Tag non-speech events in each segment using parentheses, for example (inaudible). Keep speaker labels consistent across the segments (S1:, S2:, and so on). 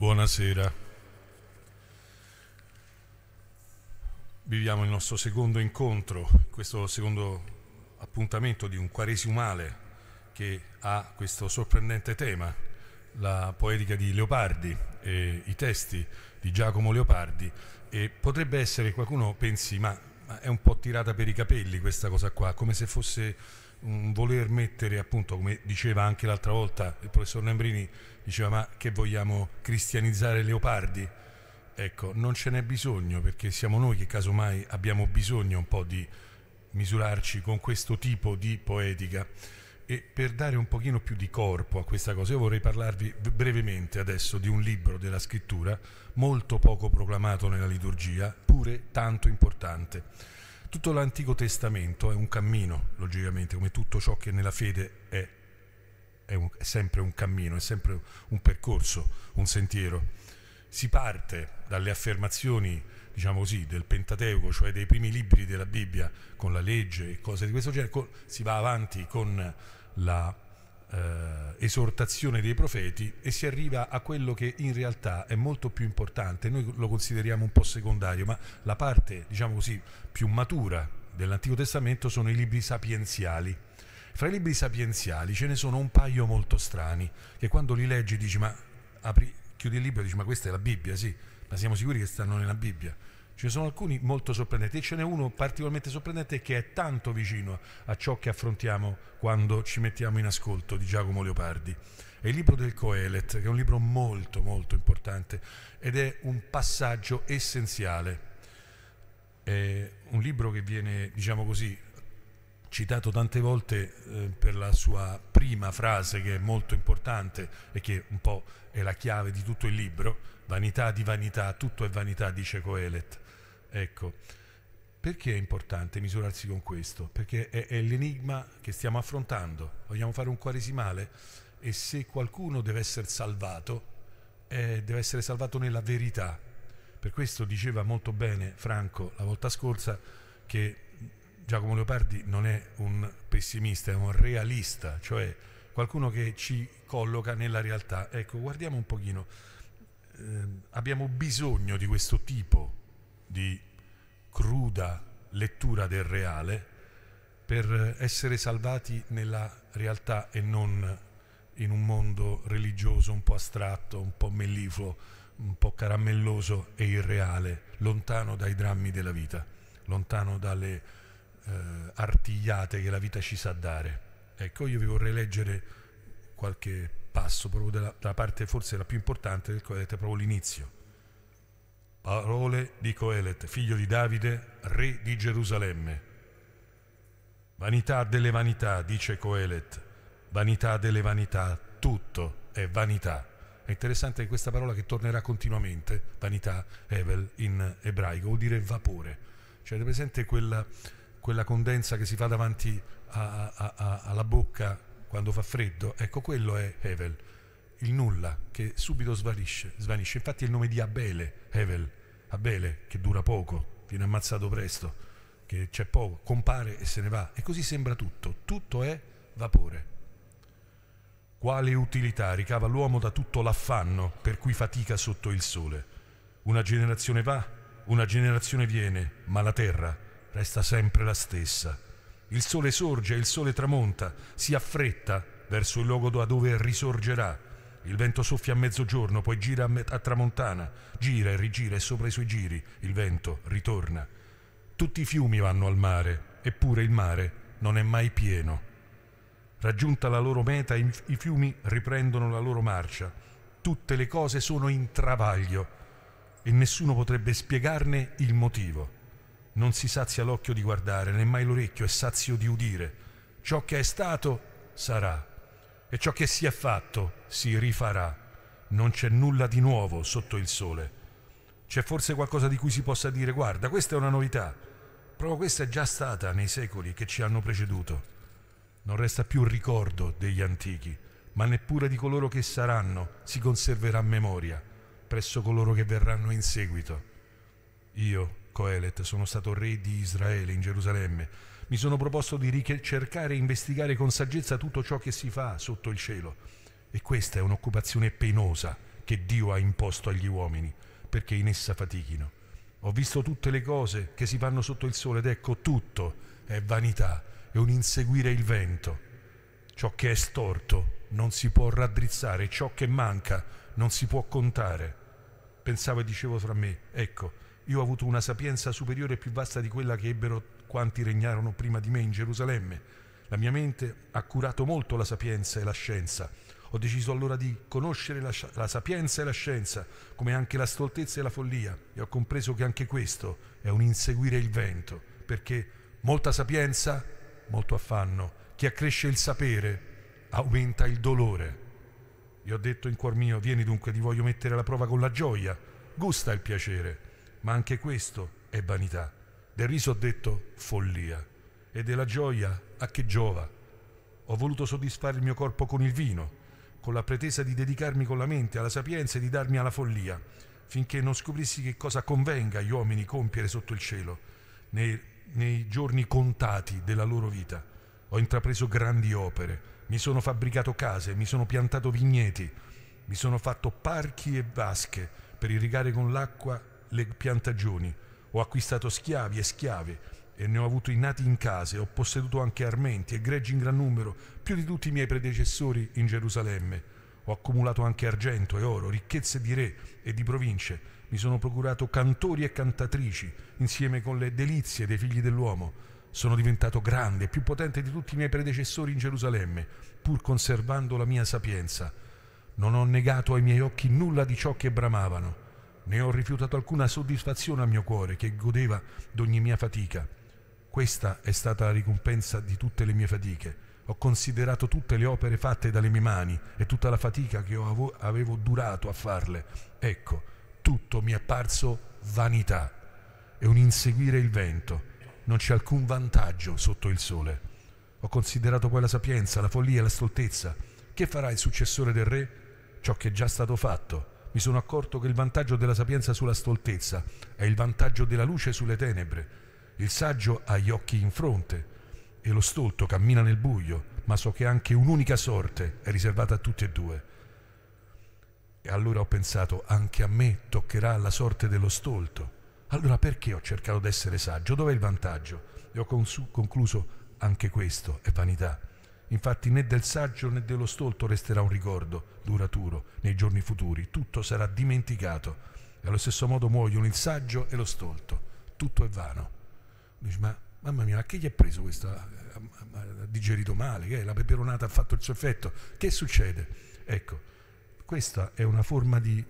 S1: Buonasera. Viviamo il nostro secondo incontro, questo secondo appuntamento di un quaresimale che ha questo sorprendente tema, la poetica di Leopardi e i testi di Giacomo Leopardi e potrebbe essere qualcuno pensi ma è un po' tirata per i capelli questa cosa qua, come se fosse mh, voler mettere, appunto, come diceva anche l'altra volta il professor Lembrini, diceva ma che vogliamo cristianizzare Leopardi? Ecco, non ce n'è bisogno perché siamo noi che casomai abbiamo bisogno un po' di misurarci con questo tipo di poetica. E per dare un pochino più di corpo a questa cosa, io vorrei parlarvi brevemente adesso di un libro della scrittura molto poco proclamato nella liturgia, pure tanto importante tutto l'Antico Testamento è un cammino, logicamente, come tutto ciò che nella fede è, è, un, è sempre un cammino, è sempre un percorso, un sentiero. Si parte dalle affermazioni diciamo così, del Pentateuco, cioè dei primi libri della Bibbia, con la legge e cose di questo genere, si va avanti con la eh, esortazione dei profeti e si arriva a quello che in realtà è molto più importante, noi lo consideriamo un po' secondario, ma la parte, diciamo così, più matura dell'Antico Testamento sono i libri sapienziali. Fra i libri sapienziali ce ne sono un paio molto strani, che quando li leggi dici ma apri, chiudi il libro e dici ma questa è la Bibbia, sì, ma siamo sicuri che stanno nella Bibbia? ci sono alcuni molto sorprendenti e ce n'è uno particolarmente sorprendente che è tanto vicino a ciò che affrontiamo quando ci mettiamo in ascolto di Giacomo Leopardi. È il libro del Coelet, che è un libro molto molto importante ed è un passaggio essenziale. È un libro che viene, diciamo così, citato tante volte eh, per la sua prima frase che è molto importante e che un po' è la chiave di tutto il libro, vanità di vanità, tutto è vanità, dice Coelet Ecco, perché è importante misurarsi con questo? Perché è, è l'enigma che stiamo affrontando. Vogliamo fare un quaresimale e se qualcuno deve essere salvato, eh, deve essere salvato nella verità. Per questo diceva molto bene Franco la volta scorsa che Giacomo Leopardi non è un pessimista, è un realista, cioè qualcuno che ci colloca nella realtà. Ecco, guardiamo un pochino. Eh, abbiamo bisogno di questo tipo di cruda lettura del reale per essere salvati nella realtà e non in un mondo religioso un po' astratto, un po' mellifluo, un po' caramelloso e irreale, lontano dai drammi della vita, lontano dalle eh, artigliate che la vita ci sa dare. Ecco, io vi vorrei leggere qualche passo proprio dalla parte forse la più importante del codice, proprio l'inizio. Parole di Coelet, figlio di Davide, re di Gerusalemme. Vanità delle vanità, dice Coelet, vanità delle vanità, tutto è vanità. È interessante questa parola che tornerà continuamente, vanità, Evel, in ebraico, vuol dire vapore. Cioè, è presente quella, quella condensa che si fa davanti a, a, a, alla bocca quando fa freddo? Ecco, quello è Evel il nulla che subito svanisce, svanisce. Infatti è il nome di Abele, Hevel, Abele, che dura poco, viene ammazzato presto, che c'è poco, compare e se ne va. E così sembra tutto, tutto è vapore. Quale utilità ricava l'uomo da tutto l'affanno per cui fatica sotto il sole? Una generazione va, una generazione viene, ma la terra resta sempre la stessa. Il sole sorge, il sole tramonta, si affretta verso il luogo da dove risorgerà il vento soffia a mezzogiorno, poi gira a, me- a tramontana, gira e rigira e sopra i suoi giri il vento ritorna. Tutti i fiumi vanno al mare, eppure il mare non è mai pieno. Raggiunta la loro meta, i fiumi riprendono la loro marcia. Tutte le cose sono in travaglio e nessuno potrebbe spiegarne il motivo. Non si sazia l'occhio di guardare, né mai l'orecchio è sazio di udire. Ciò che è stato sarà e ciò che si è fatto si rifarà. Non c'è nulla di nuovo sotto il sole. C'è forse qualcosa di cui si possa dire guarda, questa è una novità. Proprio questa è già stata nei secoli che ci hanno preceduto. Non resta più ricordo degli antichi, ma neppure di coloro che saranno si conserverà memoria presso coloro che verranno in seguito. Io, Coelet, sono stato re di Israele in Gerusalemme mi sono proposto di ricercare e investigare con saggezza tutto ciò che si fa sotto il cielo. E questa è un'occupazione penosa che Dio ha imposto agli uomini, perché in essa fatichino. Ho visto tutte le cose che si fanno sotto il sole ed ecco tutto è vanità, è un inseguire il vento. Ciò che è storto non si può raddrizzare, ciò che manca non si può contare. Pensavo e dicevo fra me, ecco, io ho avuto una sapienza superiore e più vasta di quella che ebbero quanti regnarono prima di me in Gerusalemme. La mia mente ha curato molto la sapienza e la scienza. Ho deciso allora di conoscere la, la sapienza e la scienza, come anche la stoltezza e la follia, e ho compreso che anche questo è un inseguire il vento, perché molta sapienza, molto affanno, chi accresce il sapere aumenta il dolore. Gli ho detto in cuor mio, vieni dunque, ti voglio mettere alla prova con la gioia, gusta il piacere, ma anche questo è vanità. Del riso ho detto follia e della gioia a che giova. Ho voluto soddisfare il mio corpo con il vino, con la pretesa di dedicarmi con la mente alla sapienza e di darmi alla follia, finché non scoprissi che cosa convenga agli uomini compiere sotto il cielo, nei, nei giorni contati della loro vita. Ho intrapreso grandi opere, mi sono fabbricato case, mi sono piantato vigneti, mi sono fatto parchi e vasche per irrigare con l'acqua le piantagioni ho acquistato schiavi e schiave e ne ho avuto i nati in case, ho posseduto anche armenti e greggi in gran numero, più di tutti i miei predecessori in Gerusalemme. Ho accumulato anche argento e oro, ricchezze di re e di province. Mi sono procurato cantori e cantatrici, insieme con le delizie dei figli dell'uomo. Sono diventato grande, e più potente di tutti i miei predecessori in Gerusalemme, pur conservando la mia sapienza. Non ho negato ai miei occhi nulla di ciò che bramavano né ho rifiutato alcuna soddisfazione al mio cuore che godeva d'ogni mia fatica. Questa è stata la ricompensa di tutte le mie fatiche. Ho considerato tutte le opere fatte dalle mie mani e tutta la fatica che avevo durato a farle. Ecco, tutto mi è apparso vanità e un inseguire il vento. Non c'è alcun vantaggio sotto il sole. Ho considerato poi la sapienza, la follia, la stoltezza. Che farà il successore del re? Ciò che è già stato fatto mi sono accorto che il vantaggio della sapienza sulla stoltezza è il vantaggio della luce sulle tenebre. Il saggio ha gli occhi in fronte e lo stolto cammina nel buio, ma so che anche un'unica sorte è riservata a tutti e due. E allora ho pensato, anche a me toccherà la sorte dello stolto. Allora perché ho cercato d'essere saggio? Dov'è il vantaggio? E ho concluso, anche questo è vanità. Infatti né del saggio né dello stolto resterà un ricordo duraturo nei giorni futuri, tutto sarà dimenticato. E allo stesso modo muoiono il saggio e lo stolto, tutto è vano. Dici, ma mamma mia, ma che gli eh, ha preso questo? Ha digerito male, che è? la peperonata ha fatto il suo effetto, che succede? Ecco, questa è una forma di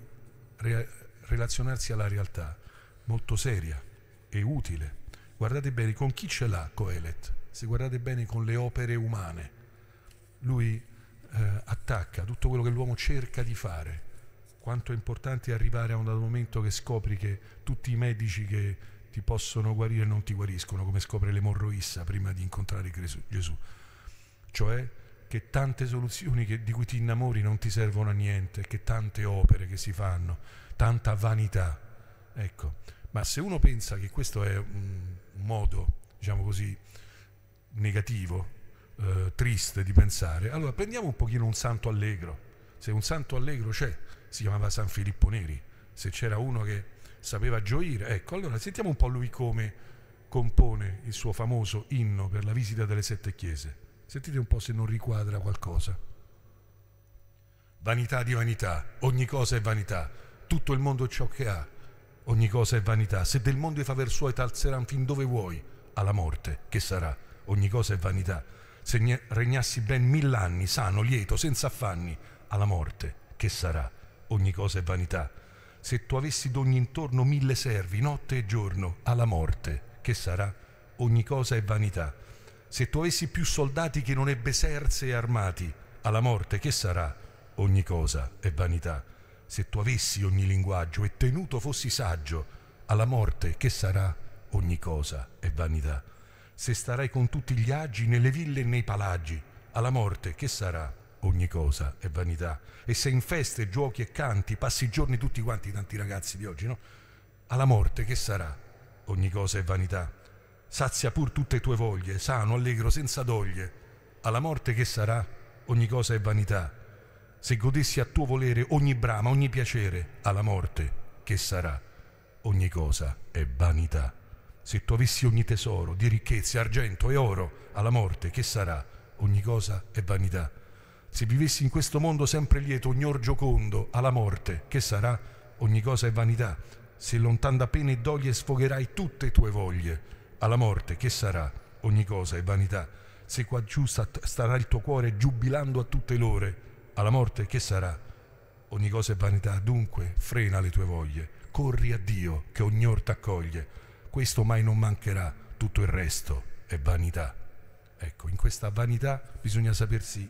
S1: re relazionarsi alla realtà molto seria e utile. Guardate bene con chi ce l'ha Coelet, se guardate bene con le opere umane lui eh, attacca tutto quello che l'uomo cerca di fare. Quanto è importante arrivare a un dato momento che scopri che tutti i medici che ti possono guarire non ti guariscono, come scopre l'emorroissa prima di incontrare Gesù. Cioè che tante soluzioni che, di cui ti innamori non ti servono a niente, che tante opere che si fanno, tanta vanità. Ecco, ma se uno pensa che questo è un modo, diciamo così, negativo eh, triste di pensare. Allora prendiamo un pochino un santo allegro. Se un santo allegro c'è, si chiamava San Filippo Neri, se c'era uno che sapeva gioire, ecco, allora sentiamo un po' lui come compone il suo famoso inno per la visita delle sette chiese. Sentite un po' se non riquadra qualcosa. Vanità di vanità, ogni cosa è vanità, tutto il mondo è ciò che ha, ogni cosa è vanità, se del mondo i faver suoi t'alzeran fin dove vuoi, alla morte che sarà, ogni cosa è vanità se regnassi ben mille anni, sano, lieto, senza affanni, alla morte, che sarà? Ogni cosa è vanità. Se tu avessi d'ogni intorno mille servi, notte e giorno, alla morte, che sarà? Ogni cosa è vanità. Se tu avessi più soldati che non ebbe serze e armati, alla morte, che sarà? Ogni cosa è vanità. Se tu avessi ogni linguaggio e tenuto fossi saggio, alla morte, che sarà? Ogni cosa è vanità se starai con tutti gli agi nelle ville e nei palaggi. Alla morte che sarà? Ogni cosa è vanità. E se in feste, giochi e canti passi i giorni tutti quanti, tanti ragazzi di oggi, no? Alla morte che sarà? Ogni cosa è vanità. Sazia pur tutte le tue voglie, sano, allegro, senza doglie. Alla morte che sarà? Ogni cosa è vanità. Se godessi a tuo volere ogni brama, ogni piacere, alla morte che sarà? Ogni cosa è vanità. Se tu avessi ogni tesoro di ricchezze, argento e oro, alla morte che sarà? Ogni cosa è vanità. Se vivessi in questo mondo sempre lieto, ognor giocondo, alla morte che sarà? Ogni cosa è vanità. Se lontan da pene e doglie sfogherai tutte tue voglie, alla morte che sarà? Ogni cosa è vanità. Se qua giù starà il tuo cuore giubilando a tutte l'ore, alla morte che sarà? Ogni cosa è vanità, dunque frena le tue voglie, corri a Dio che ognor t'accoglie questo mai non mancherà, tutto il resto è vanità. Ecco, in questa vanità bisogna sapersi,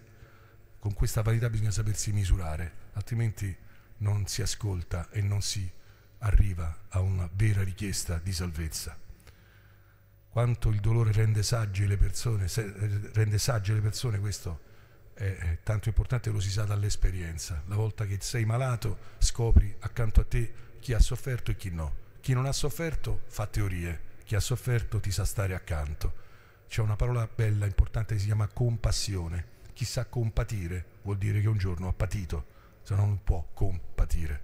S1: con questa vanità bisogna sapersi misurare, altrimenti non si ascolta e non si arriva a una vera richiesta di salvezza. Quanto il dolore rende saggi le persone, rende sagge le persone questo è tanto importante, lo si sa dall'esperienza. La volta che sei malato scopri accanto a te chi ha sofferto e chi no chi non ha sofferto fa teorie, chi ha sofferto ti sa stare accanto. C'è una parola bella, importante, che si chiama compassione. Chi sa compatire vuol dire che un giorno ha patito, se no non può compatire.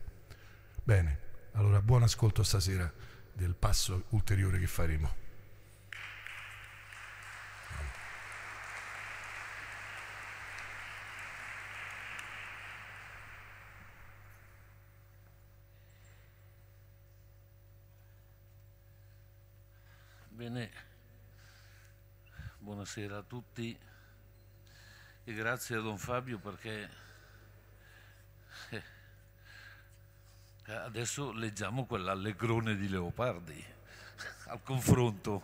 S1: Bene, allora buon ascolto stasera del passo ulteriore che faremo.
S2: Bene, buonasera a tutti e grazie a Don Fabio perché eh, adesso leggiamo quell'allegrone di Leopardi (laughs) al confronto.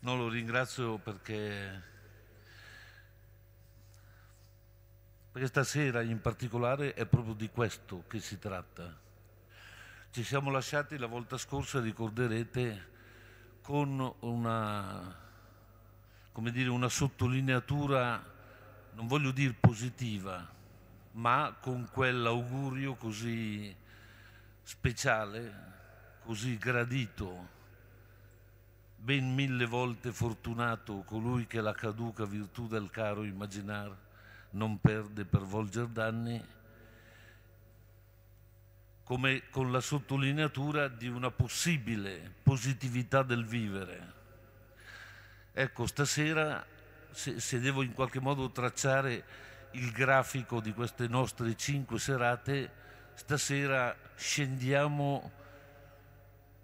S2: No, lo ringrazio perché, perché stasera in particolare è proprio di questo che si tratta ci siamo lasciati la volta scorsa, ricorderete, con una, dire, una sottolineatura, non voglio dire positiva, ma con quell'augurio così speciale, così gradito, ben mille volte fortunato colui che la caduca virtù del caro immaginar non perde per volger danni, come con la sottolineatura di una possibile positività del vivere. Ecco, stasera, se, se devo in qualche modo tracciare il grafico di queste nostre cinque serate, stasera scendiamo,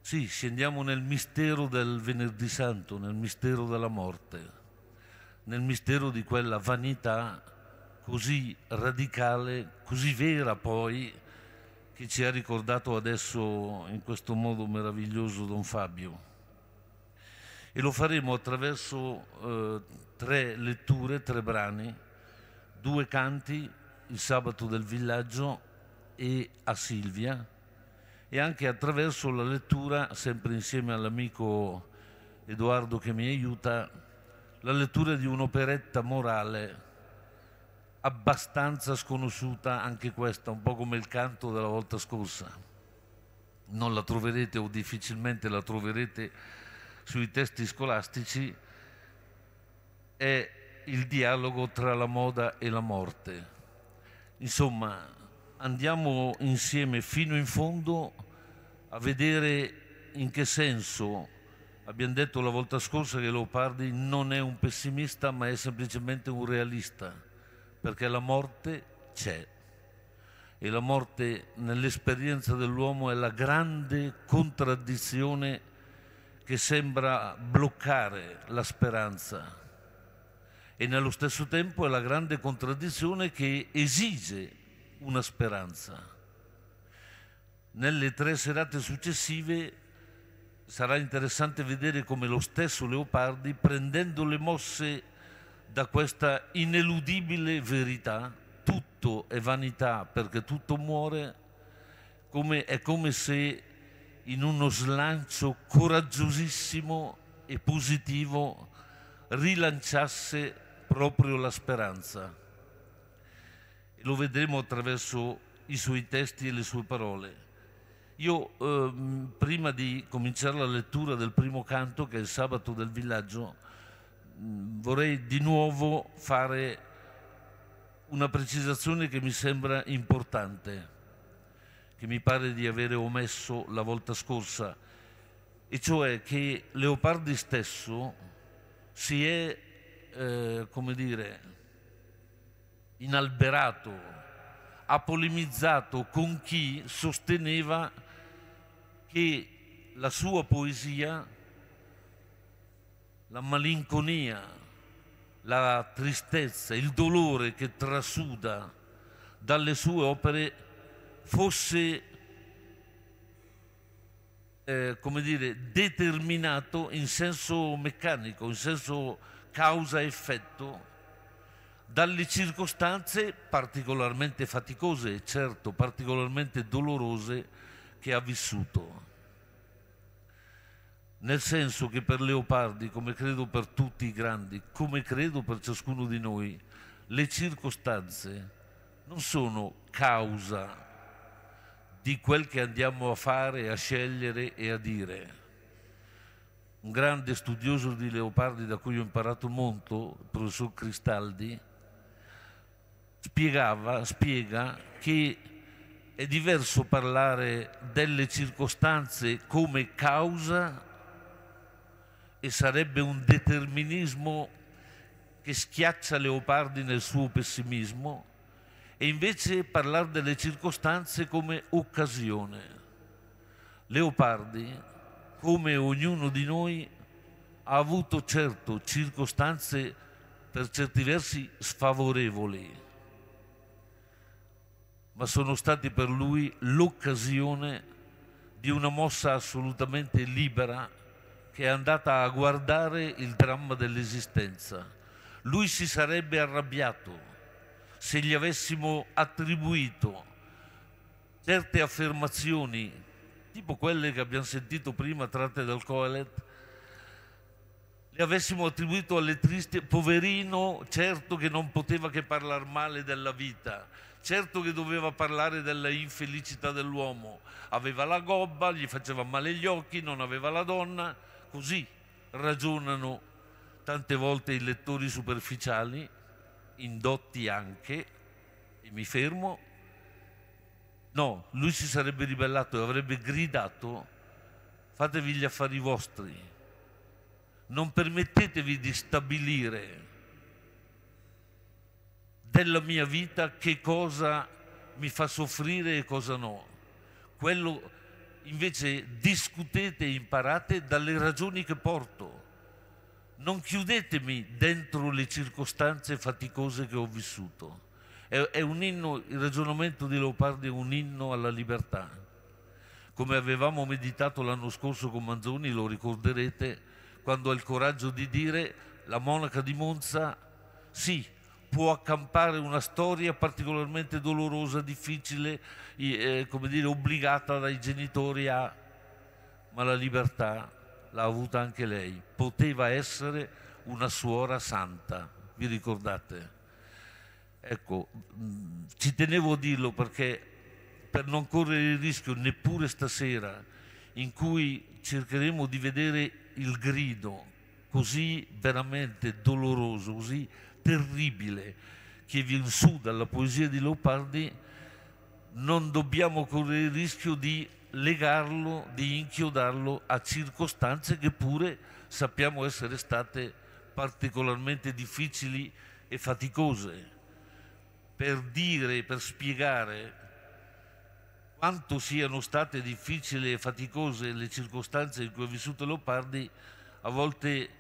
S2: sì, scendiamo nel mistero del venerdì santo, nel mistero della morte, nel mistero di quella vanità così radicale, così vera poi, che ci ha ricordato adesso in questo modo meraviglioso Don Fabio. E lo faremo attraverso eh, tre letture, tre brani, due canti, il sabato del villaggio e a Silvia, e anche attraverso la lettura, sempre insieme all'amico Edoardo che mi aiuta, la lettura di un'operetta morale abbastanza sconosciuta anche questa, un po' come il canto della volta scorsa. Non la troverete o difficilmente la troverete sui testi scolastici, è il dialogo tra la moda e la morte. Insomma, andiamo insieme fino in fondo a vedere in che senso abbiamo detto la volta scorsa che Leopardi non è un pessimista ma è semplicemente un realista perché la morte c'è e la morte nell'esperienza dell'uomo è la grande contraddizione che sembra bloccare la speranza e nello stesso tempo è la grande contraddizione che esige una speranza. Nelle tre serate successive sarà interessante vedere come lo stesso Leopardi, prendendo le mosse da questa ineludibile verità, tutto è vanità perché tutto muore, come, è come se in uno slancio coraggiosissimo e positivo rilanciasse proprio la speranza. Lo vedremo attraverso i suoi testi e le sue parole. Io ehm, prima di cominciare la lettura del primo canto, che è il sabato del villaggio, Mm, vorrei di nuovo fare una precisazione che mi sembra importante, che mi pare di avere omesso la volta scorsa, e cioè che Leopardi stesso si è, eh, come dire, inalberato, ha polemizzato con chi sosteneva che la sua poesia la malinconia, la tristezza, il dolore che trasuda dalle sue opere fosse, eh, come dire, determinato in senso meccanico, in senso causa-effetto, dalle circostanze particolarmente faticose, e certo, particolarmente dolorose che ha vissuto nel senso che per Leopardi, come credo per tutti i grandi, come credo per ciascuno di noi, le circostanze non sono causa di quel che andiamo a fare, a scegliere e a dire. Un grande studioso di Leopardi da cui ho imparato molto, il professor Cristaldi, spiegava, spiega che è diverso parlare delle circostanze come causa e sarebbe un determinismo che schiaccia Leopardi nel suo pessimismo e invece parlare delle circostanze come occasione. Leopardi, come ognuno di noi, ha avuto certo circostanze per certi versi sfavorevoli, ma sono stati per lui l'occasione di una mossa assolutamente libera che è andata a guardare il dramma dell'esistenza. Lui si sarebbe arrabbiato se gli avessimo attribuito certe affermazioni, tipo quelle che abbiamo sentito prima tratte dal Coelet, le avessimo attribuito alle triste, poverino, certo che non poteva che parlare male della vita, certo che doveva parlare della infelicità dell'uomo, aveva la gobba, gli faceva male gli occhi, non aveva la donna, così ragionano tante volte i lettori superficiali, indotti anche, e mi fermo, no, lui si sarebbe ribellato e avrebbe gridato fatevi gli affari vostri, non permettetevi di stabilire della mia vita che cosa mi fa soffrire e cosa no. Quello invece discutete e imparate dalle ragioni che porto. Non chiudetemi dentro le circostanze faticose che ho vissuto. È, è un inno, il ragionamento di Leopardi è un inno alla libertà. Come avevamo meditato l'anno scorso con Manzoni, lo ricorderete, quando ha il coraggio di dire la monaca di Monza, sì, può accampare una storia particolarmente dolorosa, difficile, eh, come dire, obbligata dai genitori a... Ma la libertà l'ha avuta anche lei, poteva essere una suora santa, vi ricordate? Ecco, mh, ci tenevo a dirlo perché per non correre il rischio neppure stasera in cui cercheremo di vedere il grido così veramente doloroso, così terribile che viene su dalla poesia di Leopardi, non dobbiamo correre il rischio di legarlo, di inchiodarlo a circostanze che pure sappiamo essere state particolarmente difficili e faticose. Per dire, per spiegare quanto siano state difficili e faticose le circostanze in cui ha vissuto Leopardi, a volte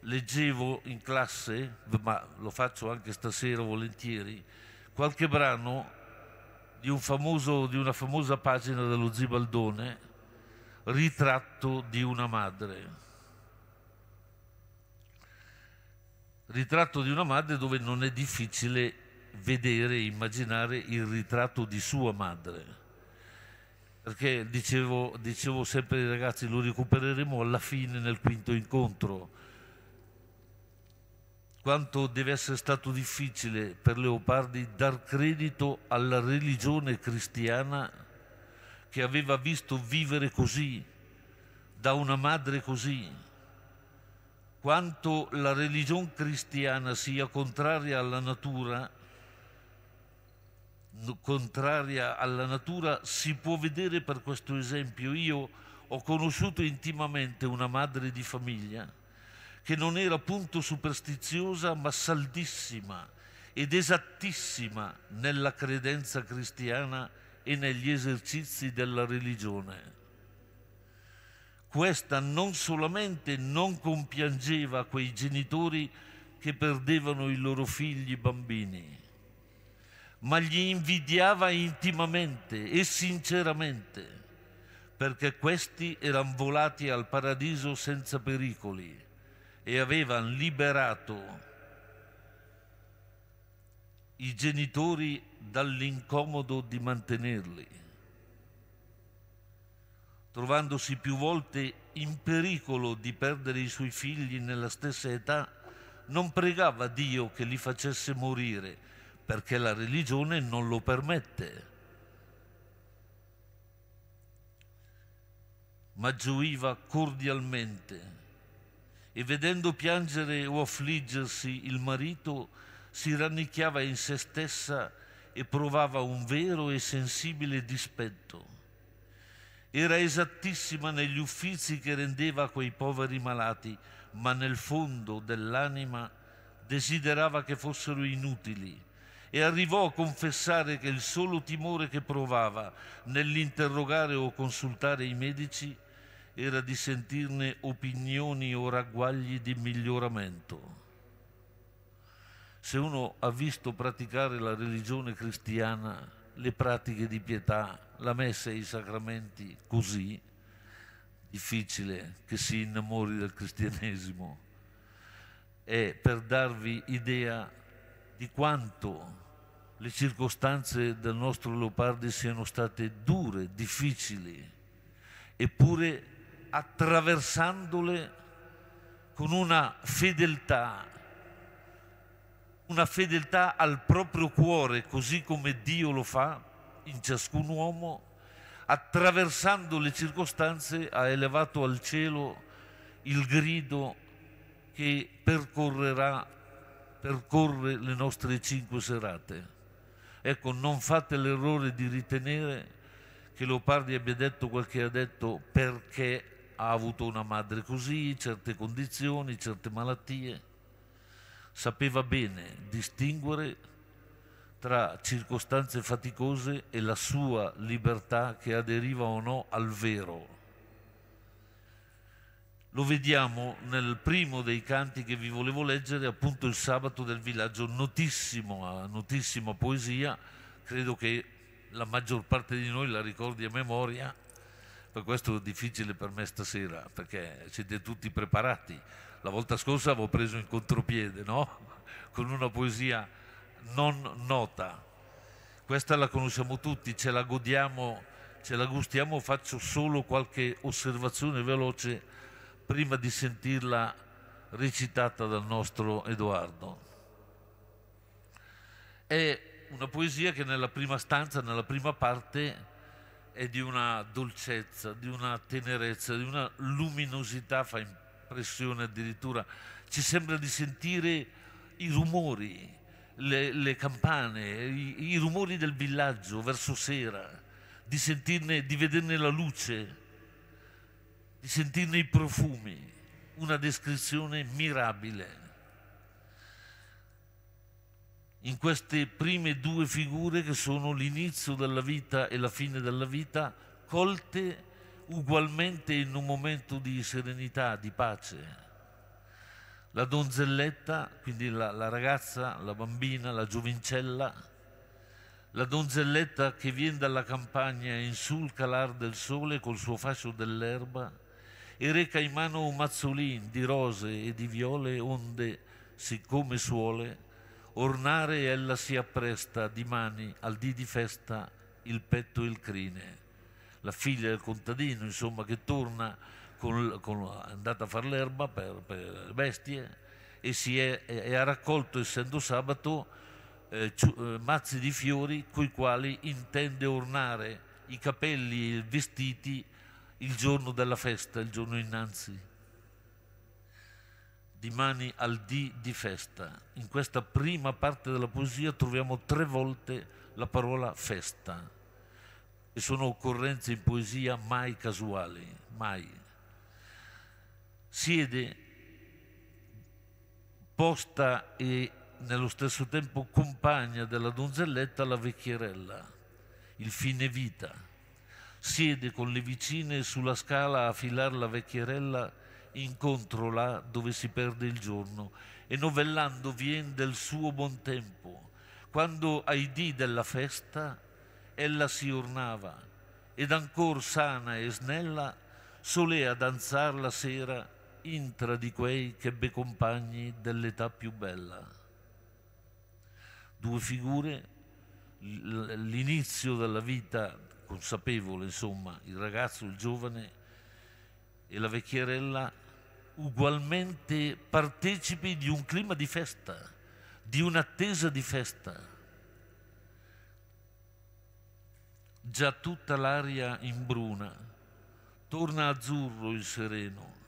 S2: leggevo in classe, ma lo faccio anche stasera volentieri, qualche brano di, un famoso, di una famosa pagina dello Zibaldone, Ritratto di una madre. Ritratto di una madre dove non è difficile vedere e immaginare il ritratto di sua madre. Perché dicevo, dicevo sempre ai ragazzi, lo recupereremo alla fine nel quinto incontro quanto deve essere stato difficile per Leopardi dar credito alla religione cristiana che aveva visto vivere così, da una madre così, quanto la religione cristiana sia contraria alla natura, contraria alla natura si può vedere per questo esempio. Io ho conosciuto intimamente una madre di famiglia che non era punto superstiziosa ma saldissima ed esattissima nella credenza cristiana e negli esercizi della religione. Questa non solamente non compiangeva quei genitori che perdevano i loro figli bambini, ma gli invidiava intimamente e sinceramente, perché questi erano volati al paradiso senza pericoli e avevano liberato i genitori dall'incomodo di mantenerli, trovandosi più volte in pericolo di perdere i suoi figli nella stessa età, non pregava Dio che li facesse morire, perché la religione non lo permette. Ma gioiva cordialmente e vedendo piangere o affliggersi il marito, si rannicchiava in se stessa e provava un vero e sensibile dispetto. Era esattissima negli uffizi che rendeva a quei poveri malati, ma nel fondo dell'anima desiderava che fossero inutili e arrivò a confessare che il solo timore che provava nell'interrogare o consultare i medici era di sentirne opinioni o ragguagli di miglioramento. Se uno ha visto praticare la religione cristiana, le pratiche di pietà, la messa e i sacramenti così, difficile che si innamori del cristianesimo. È per darvi idea di quanto le circostanze del nostro Leopardi siano state dure, difficili, eppure attraversandole con una fedeltà, una fedeltà al proprio cuore, così come Dio lo fa in ciascun uomo, attraversando le circostanze ha elevato al cielo il grido che percorrerà, percorre le nostre cinque serate. Ecco, non fate l'errore di ritenere che Leopardi abbia detto quel che ha detto perché ha avuto una madre così, certe condizioni, certe malattie. Sapeva bene distinguere tra circostanze faticose e la sua libertà che aderiva o no al vero. Lo vediamo nel primo dei canti che vi volevo leggere, appunto il sabato del villaggio, notissima, notissima poesia, credo che la maggior parte di noi la ricordi a memoria, per certo, questo è difficile per me stasera, perché siete tutti preparati. La volta scorsa avevo preso in contropiede, no? Con una poesia non nota. Questa la conosciamo tutti, ce la godiamo, ce la gustiamo, faccio solo qualche osservazione veloce prima di sentirla recitata dal nostro Edoardo. È una poesia che nella prima stanza, nella prima parte, è di una dolcezza, di una tenerezza, di una luminosità, fa impressione addirittura. Ci sembra di sentire i rumori, le, le campane, i, i, rumori del villaggio verso sera, di, sentirne, di vederne la luce, di sentirne i profumi. Una descrizione mirabile in queste prime due figure che sono l'inizio della vita e la fine della vita, colte ugualmente in un momento di serenità, di pace. La donzelletta, quindi la, la ragazza, la bambina, la giovincella, la donzelletta che viene dalla campagna in sul calar del sole col suo fascio dell'erba e reca in mano un mazzolin di rose e di viole onde, siccome suole, ornare ella si appresta dimani al dì di festa il petto e il crine. La figlia del contadino, insomma, che torna con, con, è andata a far l'erba per, per le bestie e, è, e, ha raccolto, essendo sabato, eh, eh, mazzi di fiori coi quali intende ornare i capelli e i vestiti il giorno della festa, il giorno innanzi di mani al dì di festa. In questa prima parte della poesia troviamo tre volte la parola festa, che sono occorrenze in poesia mai casuali, mai. Siede posta e nello stesso tempo compagna della donzelletta la vecchierella, il fine vita. Siede con le vicine sulla scala a filare la vecchierella incontro là dove si perde il giorno e novellando vien del suo buon tempo, quando ai dì della festa ella si ornava ed ancor sana e snella solea danzar la sera intra di quei che be compagni dell'età più bella. Due figure, l'inizio della vita consapevole, insomma, il ragazzo, il giovane, e la vecchierella ugualmente partecipi di un clima di festa, di un'attesa di festa. Già tutta l'aria imbruna, torna azzurro il sereno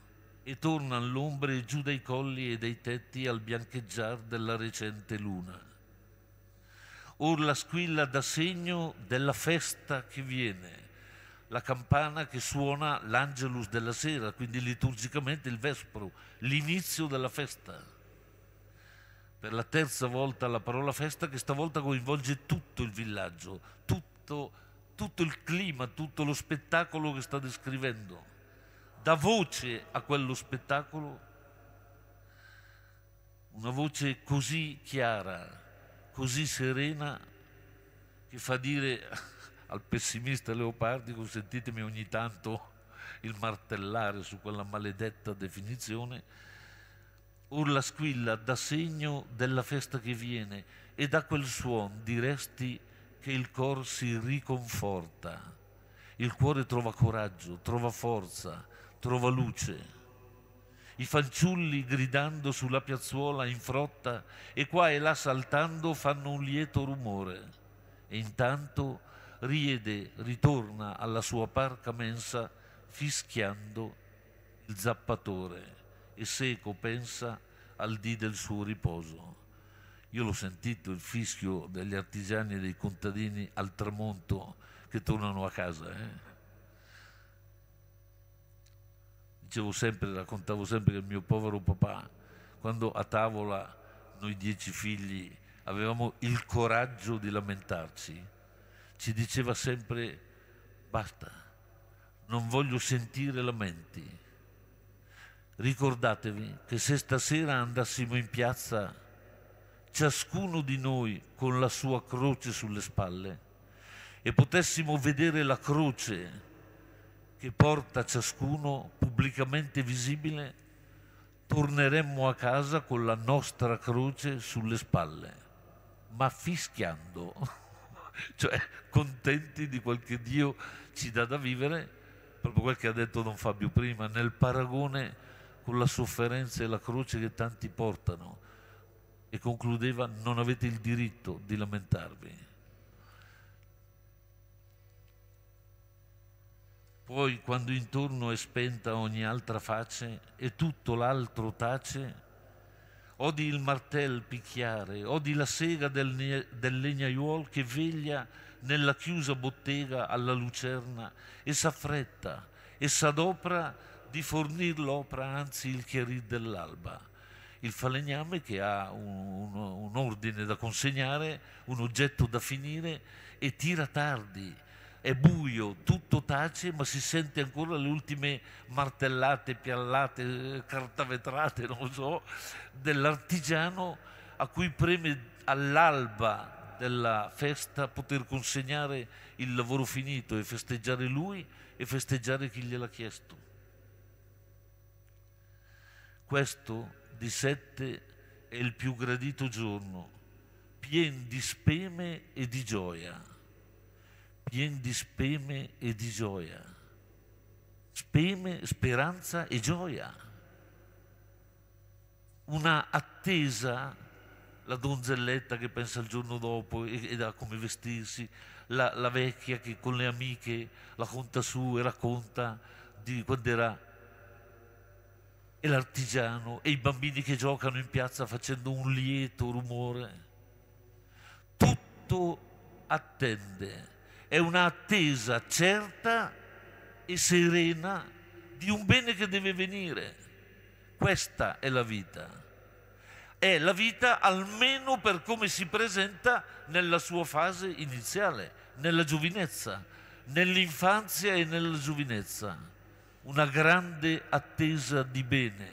S2: e torna l'ombre giù dai colli e dai tetti al biancheggiar della recente luna. Or la squilla da segno della festa che viene la campana che suona l'Angelus della sera, quindi liturgicamente il Vespro, l'inizio della festa. Per la terza volta la parola festa che stavolta coinvolge tutto il villaggio, tutto, tutto il clima, tutto lo spettacolo che sta descrivendo. Da voce a quello spettacolo una voce così chiara, così serena, che fa dire al pessimista Leopardi, consentitemi ogni tanto il martellare su quella maledetta definizione, urla squilla da segno della festa che viene e da quel suon diresti che il cor si riconforta, il cuore trova coraggio, trova forza, trova luce. I fanciulli gridando sulla piazzuola in frotta e qua e là saltando fanno un lieto rumore e intanto Riede ritorna alla sua parca mensa fischiando il zappatore e seco pensa al dì del suo riposo. Io l'ho sentito il fischio degli artigiani e dei contadini al tramonto che tornano a casa. Eh? Dicevo sempre, raccontavo sempre che il mio povero papà, quando a tavola noi dieci figli avevamo il coraggio di lamentarci, ci diceva sempre basta, non voglio sentire lamenti. Ricordatevi che se stasera andassimo in piazza, ciascuno di noi con la sua croce sulle spalle, e potessimo vedere la croce che porta ciascuno pubblicamente visibile, torneremmo a casa con la nostra croce sulle spalle, ma fischiando. (laughs) cioè contenti di quel che Dio ci dà da vivere, proprio quel che ha detto Don Fabio prima, nel paragone con la sofferenza e la croce che tanti portano. E concludeva, non avete il diritto di lamentarvi. Poi quando intorno è spenta ogni altra face e tutto l'altro tace, odi il martel picchiare, odi la sega del, del legnaiuol che veglia nella chiusa bottega alla lucerna e s'affretta e s'adopra di fornir l'opera, anzi il chiarì dell'alba. Il falegname che ha un, un, un ordine da consegnare, un oggetto da finire e tira tardi è buio, tutto tace, ma si sente ancora le ultime martellate, piallate, eh, cartavetrate, (laughs) non so, dell'artigiano a cui preme all'alba della festa poter consegnare il lavoro finito e festeggiare lui e festeggiare chi gliel'ha chiesto. Questo di sette è il più gradito giorno, pien di speme e di gioia pien di speme e di gioia. Speme, speranza e gioia. Una attesa, la donzelletta che pensa al giorno dopo e, e come vestirsi, la, la, vecchia che con le amiche la conta su e racconta di quando era e l'artigiano e i bambini che giocano in piazza facendo un lieto rumore. Tutto attende è un'attesa certa e serena di un bene che deve venire. Questa è la vita. È la vita almeno per come si presenta nella sua fase iniziale, nella giovinezza, nell'infanzia e nella giovinezza. Una grande attesa di bene,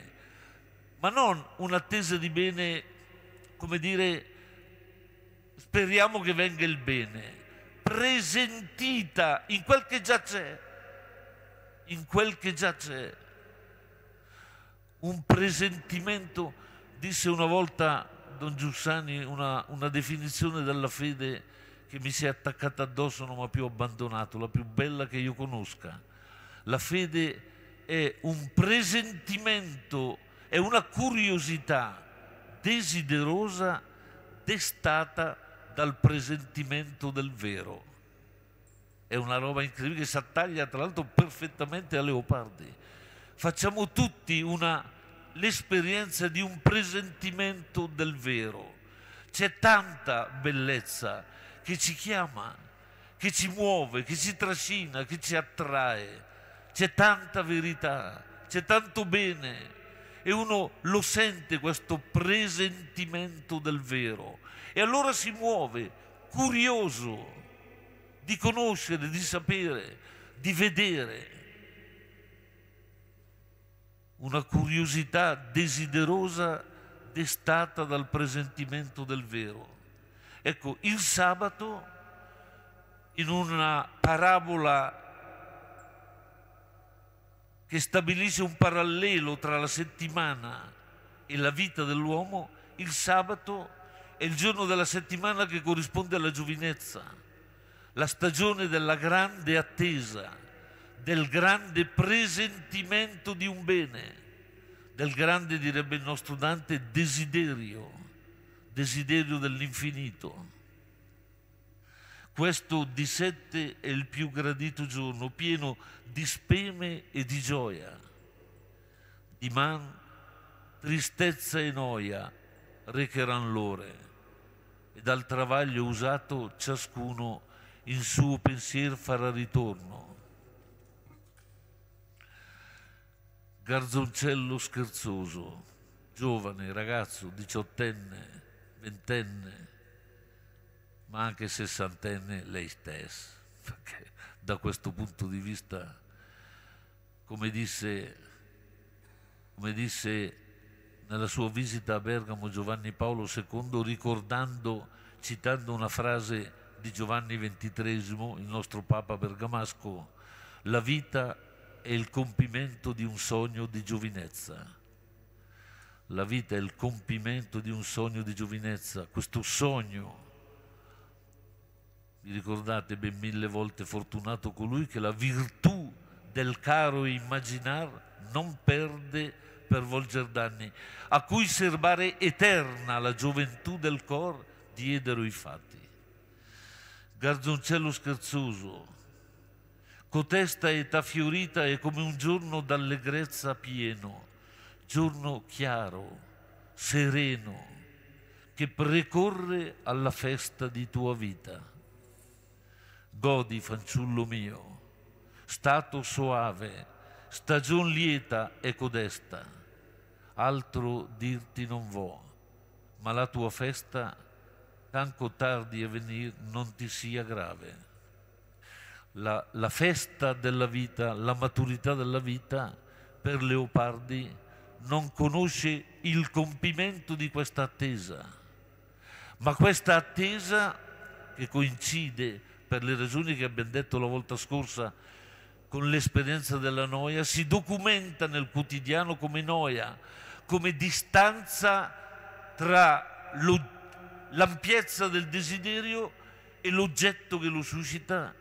S2: ma non un'attesa di bene, come dire, speriamo che venga il bene presentita in quel che già c'è, in quel che già c'è. Un presentimento, disse una volta Don Giussani, una, una definizione della fede che mi si è attaccata addosso, non mi ha più abbandonato, la più bella che io conosca. La fede è un presentimento, è una curiosità desiderosa, destata dal presentimento del vero. È una roba incredibile che si attaglia tra l'altro perfettamente a Leopardi. Facciamo tutti una, l'esperienza di un presentimento del vero. C'è tanta bellezza che ci chiama, che ci muove, che ci trascina, che ci attrae. C'è tanta verità, c'è tanto bene e uno lo sente questo presentimento del vero e allora si muove curioso di conoscere, di sapere, di vedere. Una curiosità desiderosa destata dal presentimento del vero. Ecco, il sabato, in una parabola che stabilisce un parallelo tra la settimana e la vita dell'uomo, il sabato è il giorno della settimana che corrisponde alla giovinezza, la stagione della grande attesa, del grande presentimento di un bene, del grande, direbbe il nostro Dante, desiderio, desiderio dell'infinito. Questo di sette è il più gradito giorno, pieno di speme e di gioia, di man, tristezza e noia, recheranno l'ore e dal travaglio usato ciascuno in suo pensier farà ritorno. Garzoncello scherzoso, giovane, ragazzo, diciottenne, ventenne, ma anche sessantenne lei stessa, perché da questo punto di vista, come disse, come disse nella sua visita a Bergamo Giovanni Paolo II ricordando, citando una frase di Giovanni XXIII, il nostro Papa bergamasco, la vita è il compimento di un sogno di giovinezza. La vita è il compimento di un sogno di giovinezza, questo sogno vi ricordate ben mille volte fortunato colui che la virtù del caro immaginar non perde per volger danni, a cui serbare eterna la gioventù del cor, diedero i fatti. Garzoncello scherzoso, cotesta età fiorita è come un giorno d'allegrezza pieno, giorno chiaro, sereno, che precorre alla festa di tua vita. Godi, fanciullo mio, stato soave, stagion lieta e codesta altro dirti non vo, ma la tua festa, tanco tardi a venire, non ti sia grave. La, la festa della vita, la maturità della vita, per Leopardi non conosce il compimento di questa attesa, ma questa attesa che coincide per le ragioni che abbiamo detto la volta scorsa con l'esperienza della noia si documenta nel quotidiano come noia, come distanza tra l'ampiezza del desiderio e l'oggetto che lo suscita.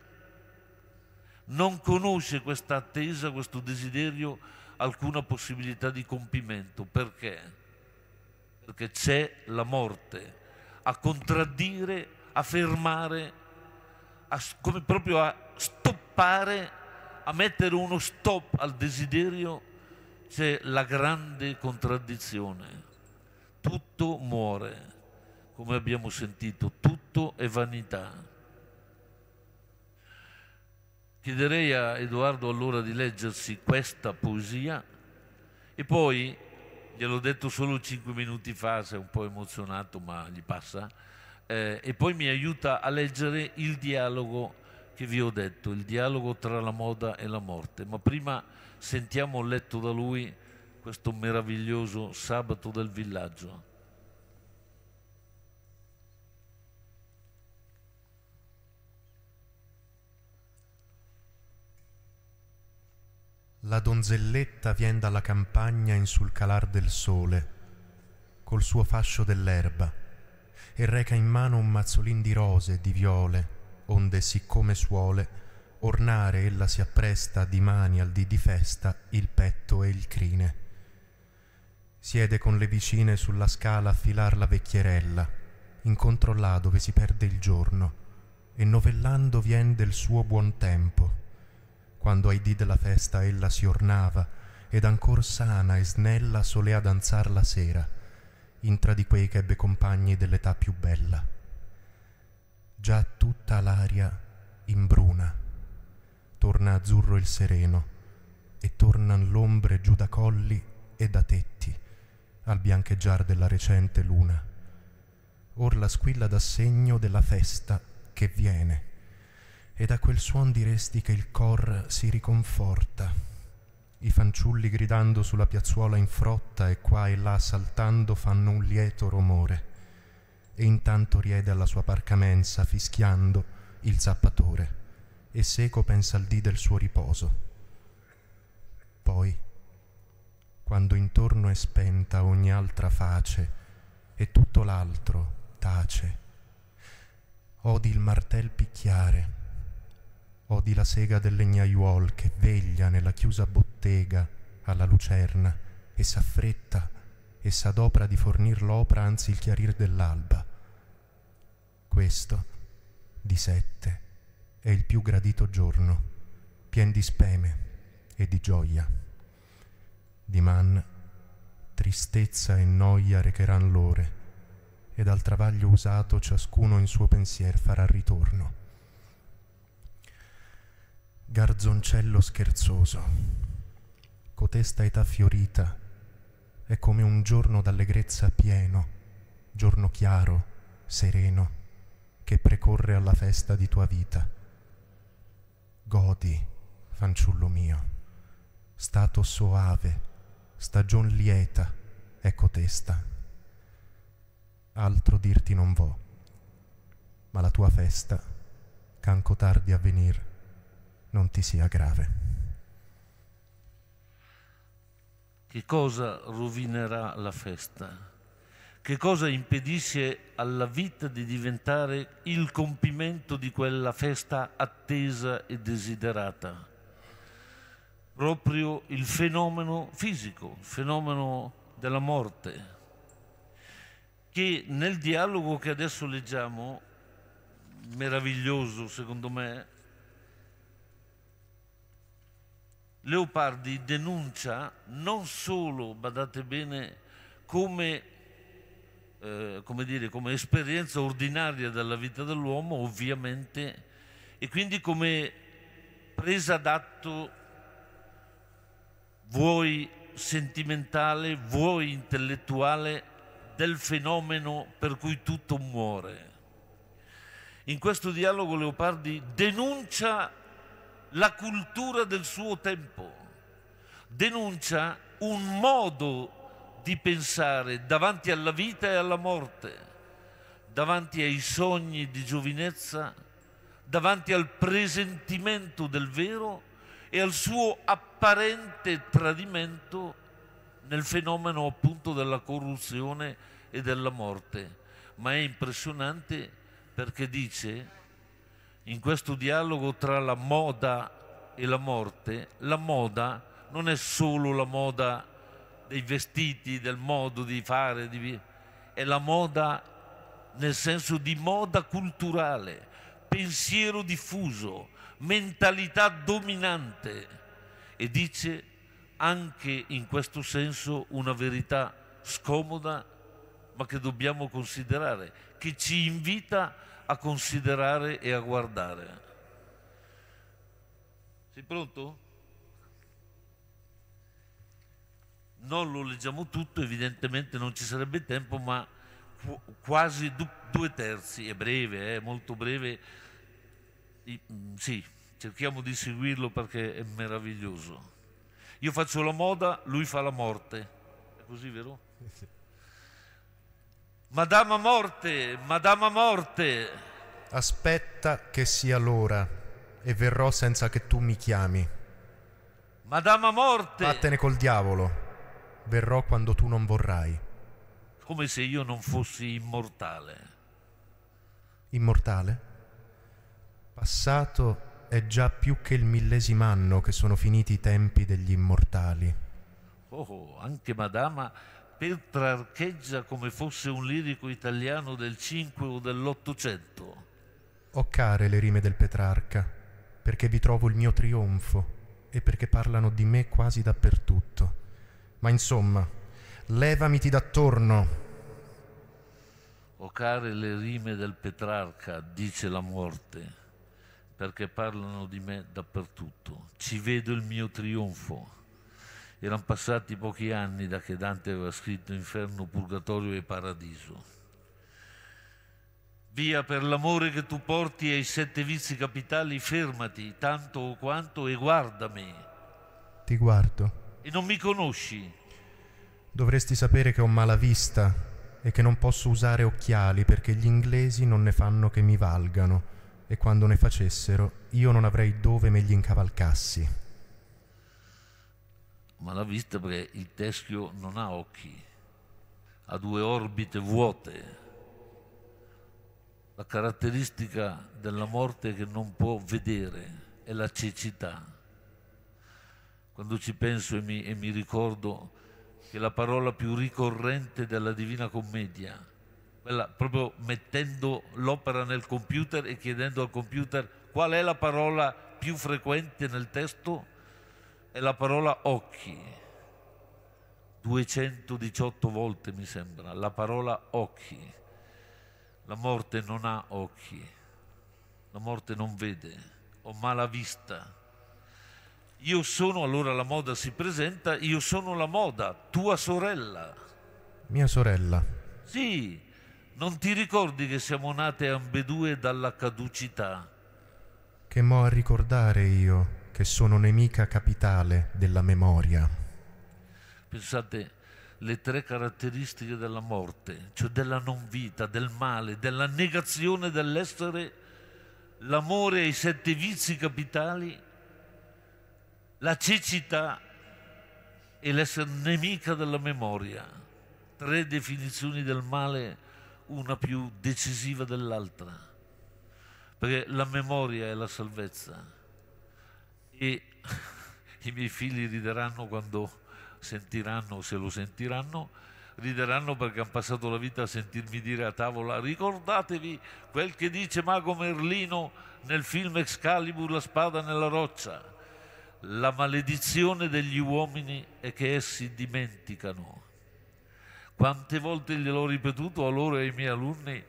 S2: Non conosce questa attesa, questo desiderio, alcuna possibilità di compimento. Perché? Perché c'è la morte a contraddire, a fermare, a, come proprio a stoppare, a mettere uno stop al desiderio c'è la grande contraddizione. Tutto muore, come abbiamo sentito, tutto è vanità. Chiederei a Edoardo allora di leggersi questa poesia e poi, gliel'ho detto solo cinque minuti fa, sei un po' emozionato ma gli passa, eh, e poi mi aiuta a leggere il dialogo che vi ho detto, il dialogo tra la moda e la morte. Ma prima sentiamo letto da lui questo meraviglioso sabato del villaggio.
S3: La donzelletta vien dalla campagna in sul calar del sole, col suo fascio dell'erba, e reca in mano un mazzolin di rose, e di viole, onde siccome suole, ornare ella si appresta di mani al dì di festa il petto e il crine. Siede con le vicine sulla scala a filar la vecchierella, incontro là dove si perde il giorno, e novellando vien del suo buon tempo, quando ai dì della festa ella si ornava, ed ancor sana e snella solea danzar la sera, intra di quei che ebbe compagni dell'età più bella. Già tutta l'aria imbruna torna azzurro il sereno e tornan l'ombre giù da colli e da tetti al biancheggiar della recente luna. Or la squilla dà segno della festa che viene e da quel suon diresti che il cor si riconforta. I fanciulli gridando sulla piazzuola in frotta e qua e là saltando fanno un lieto rumore e intanto riede alla sua parcamensa fischiando il zappatore e seco pensa al dì del suo riposo. Poi, quando intorno è spenta ogni altra face e tutto l'altro tace, odi il martel picchiare, odi la sega del legnaiuol che veglia nella chiusa bottega alla lucerna e s'affretta e s'adopra di fornir l'opra anzi il chiarir dell'alba. Questo di sette è il più gradito giorno, pien di speme e di gioia. Di man tristezza e noia recheran l'ore, ed al travaglio usato ciascuno in suo pensier farà ritorno. Garzoncello scherzoso, cotesta età fiorita, è come un giorno d'allegrezza pieno, giorno chiaro, sereno, che precorre alla festa di tua vita Godi, fanciullo mio, stato soave, stagion lieta, ecco testa. Altro dirti non vo, ma la tua festa, canco tardi a venir, non ti sia grave.
S2: Che cosa rovinerà la festa? che cosa impedisce alla vita di diventare il compimento di quella festa attesa e desiderata? Proprio il fenomeno fisico, il fenomeno della morte, che nel dialogo che adesso leggiamo, meraviglioso secondo me, Leopardi denuncia non solo, badate bene, come eh, come, dire, come esperienza ordinaria della vita dell'uomo, ovviamente, e quindi come presa d'atto vuoi sentimentale, vuoi intellettuale del fenomeno per cui tutto muore. In questo dialogo Leopardi denuncia la cultura del suo tempo, denuncia un modo di pensare davanti alla vita e alla morte, davanti ai sogni di giovinezza, davanti al presentimento del vero e al suo apparente tradimento nel fenomeno appunto della corruzione e della morte. Ma è impressionante perché dice in questo dialogo tra la moda e la morte, la moda non è solo la moda dei vestiti, del modo di fare, di... è la moda nel senso di moda culturale, pensiero diffuso, mentalità dominante e dice anche in questo senso una verità scomoda ma che dobbiamo considerare, che ci invita a considerare e a guardare. Sei pronto? non lo leggiamo tutto, evidentemente non ci sarebbe tempo, ma quasi due terzi, è breve, eh, è molto breve, mm, sì, cerchiamo di seguirlo perché è meraviglioso. Io faccio la moda, lui fa la morte, è così vero? Sì. Madama morte, Madama morte. Aspetta che
S3: sia l'ora e verrò senza che tu mi chiami. Madama morte. Vattene col diavolo verrò quando tu non vorrai.
S2: Come se io non fossi immortale.
S3: Immortale? Passato è già più che il millesimo anno che sono finiti i tempi degli immortali.
S2: Oh, anche Madama Petrarcheggia come fosse un lirico italiano del 5 o dell'Ottocento.
S3: Ho care le rime del Petrarca, perché vi trovo il mio trionfo e perché parlano di me quasi dappertutto. Ma insomma, levamiti d'attorno.
S2: O care le rime del Petrarca, dice la morte, perché parlano di me dappertutto. Ci vedo il mio trionfo. Erano passati pochi anni da che Dante aveva scritto Inferno, Purgatorio e Paradiso. Via per l'amore che tu porti ai sette vizi capitali, fermati tanto o quanto e guardami.
S3: Ti guardo
S2: e non mi conosci.
S3: Dovresti sapere che ho mala vista e che non posso usare occhiali perché gli inglesi non ne fanno che mi valgano e quando ne facessero io non avrei dove me li incavalcassi.
S2: Mala vista perché il teschio non ha occhi, ha due orbite vuote. La caratteristica della morte che non può vedere è la cecità quando ci penso e mi, e mi ricordo che la parola più ricorrente della Divina Commedia, quella proprio mettendo l'opera nel computer e chiedendo al computer qual è la parola più frequente nel testo, è la parola occhi. 218 volte mi sembra, la parola occhi. La morte non ha occhi, la morte non vede, ho mala vista io sono, allora la moda si presenta, io sono la moda, tua sorella.
S3: Mia sorella.
S2: Sì, non ti ricordi che siamo nate ambedue dalla caducità?
S3: Che mo a ricordare io, che sono nemica capitale della memoria.
S2: Pensate, le tre caratteristiche della morte, cioè della non vita, del male, della negazione dell'essere, l'amore ai sette vizi capitali la cecità e l'essere nemica della memoria, tre definizioni del male, una più decisiva dell'altra, perché la memoria è la salvezza e (laughs) i miei figli rideranno quando sentiranno, se lo sentiranno, rideranno perché hanno passato la vita a sentirmi dire a tavola ricordatevi quel che dice Mago Merlino nel film Excalibur la spada nella roccia la maledizione degli uomini è che essi dimenticano. Quante volte gliel'ho ripetuto a loro e ai miei alunni,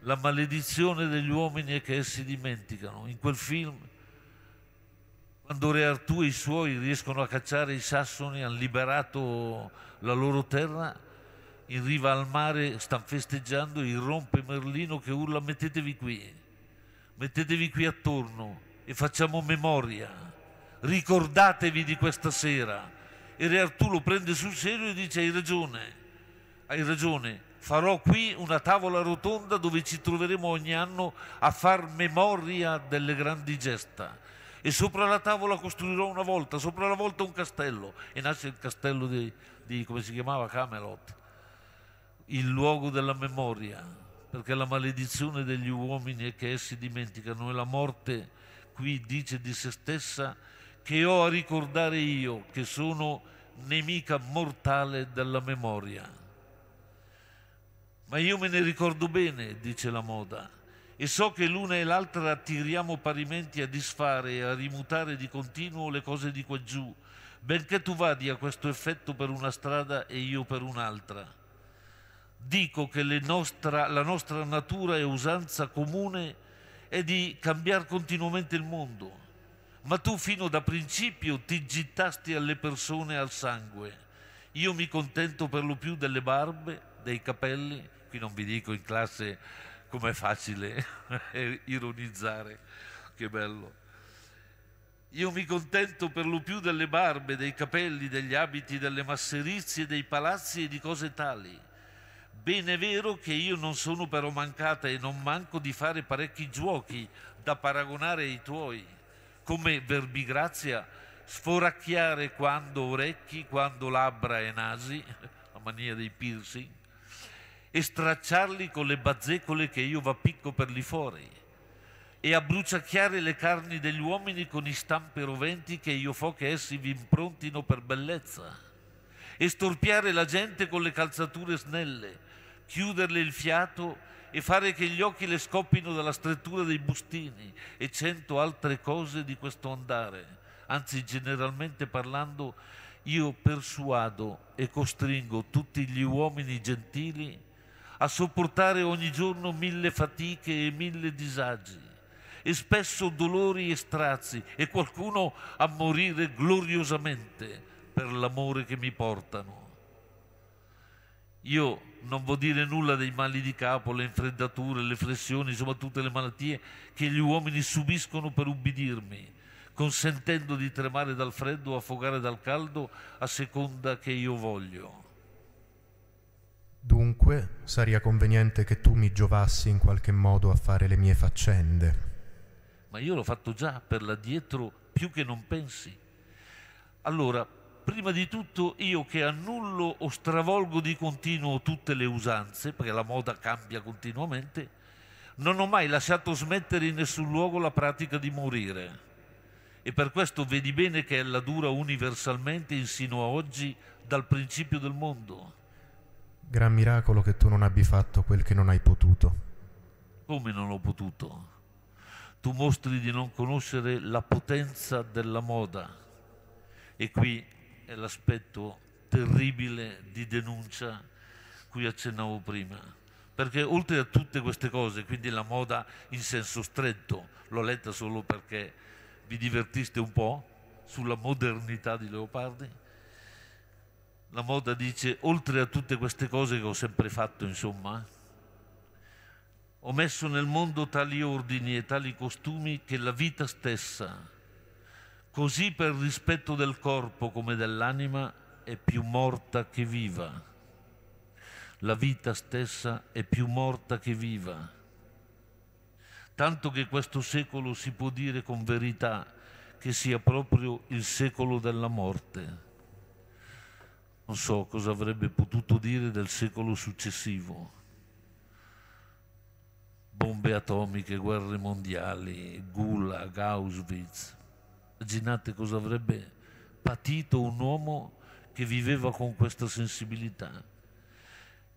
S2: la maledizione degli uomini è che essi dimenticano. In quel film, quando Re Artù e i suoi riescono a cacciare i sassoni, hanno liberato la loro terra, in riva al mare stanno festeggiando, irrompe Merlino che urla mettetevi qui, mettetevi qui attorno e facciamo memoria ricordatevi di questa sera. E Re Artù prende sul serio e dice hai ragione, hai ragione, farò qui una tavola rotonda dove ci troveremo ogni anno a far memoria delle grandi gesta. E sopra la tavola costruirò una volta, sopra la volta un castello. E nasce il castello di, di come si chiamava, Camelot, il luogo della memoria, perché la maledizione degli uomini è che essi dimenticano e la morte qui dice di se stessa che ho a ricordare io, che sono nemica mortale della memoria. Ma io me ne ricordo bene, dice la moda, e so che l'una e l'altra tiriamo parimenti a disfare e a rimutare di continuo le cose di quaggiù, benché tu vadi a questo effetto per una strada e io per un'altra. Dico che nostra, la nostra natura e usanza comune è di cambiare continuamente il mondo, ma tu fino da principio ti gittasti alle persone al sangue. Io mi contento per lo più delle barbe, dei capelli, qui non vi dico in classe com'è facile (laughs) ironizzare, che bello. Io mi contento per lo più delle barbe, dei capelli, degli abiti, delle masserizie, dei palazzi e di cose tali. Bene è vero che io non sono però mancata e non manco di fare parecchi giochi da paragonare ai tuoi come verbigrazia sforacchiare quando orecchi, quando labbra e nasi, (laughs) a mania dei piercing, e stracciarli con le bazzecole che io va picco per lì fuori, e abbruciacchiare le carni degli uomini con i stampe roventi che io fo che essi vi improntino per bellezza, e storpiare la gente con le calzature snelle, chiuderle il fiato e fare che gli occhi le scoppino dalla strettura dei bustini e cento altre cose di questo andare. Anzi, generalmente parlando, io persuado e costringo tutti gli uomini gentili a sopportare ogni giorno mille fatiche e mille disagi e spesso dolori e strazi e qualcuno a morire gloriosamente per l'amore che mi portano. Io non voglio dire nulla dei mali di capo, le infreddature, le flessioni, insomma tutte le malattie che gli uomini subiscono per ubbidirmi, consentendo di tremare dal freddo o affogare dal caldo a seconda che io voglio.
S3: Dunque sarebbe conveniente che tu mi giovassi in qualche modo a fare le mie faccende.
S2: Ma io l'ho fatto già per là dietro più che non pensi. Allora, prima di tutto io che annullo o stravolgo di continuo tutte le usanze, perché la moda cambia continuamente, non ho mai lasciato smettere in nessun luogo la pratica di morire. E per questo vedi bene che ella dura universalmente insino a oggi dal principio del mondo.
S3: Gran miracolo che tu non abbi fatto quel che non hai potuto.
S2: Come non ho potuto? Tu mostri di non conoscere la potenza della moda. E qui è l'aspetto terribile di denuncia cui accennavo prima. Perché oltre a tutte queste cose, quindi la moda in senso stretto, l'ho letta solo perché vi divertiste un po' sulla modernità di Leopardi, la moda dice oltre a tutte queste cose che ho sempre fatto, insomma, ho messo nel mondo tali ordini e tali costumi che la vita stessa così per rispetto del corpo come dell'anima è più morta che viva. La vita stessa è più morta che viva. Tanto che questo secolo si può dire con verità che sia proprio il secolo della morte. Non so cosa avrebbe potuto dire del secolo successivo. Bombe atomiche, guerre mondiali, Gulag, Auschwitz, Immaginate cosa avrebbe patito un uomo che viveva con questa sensibilità.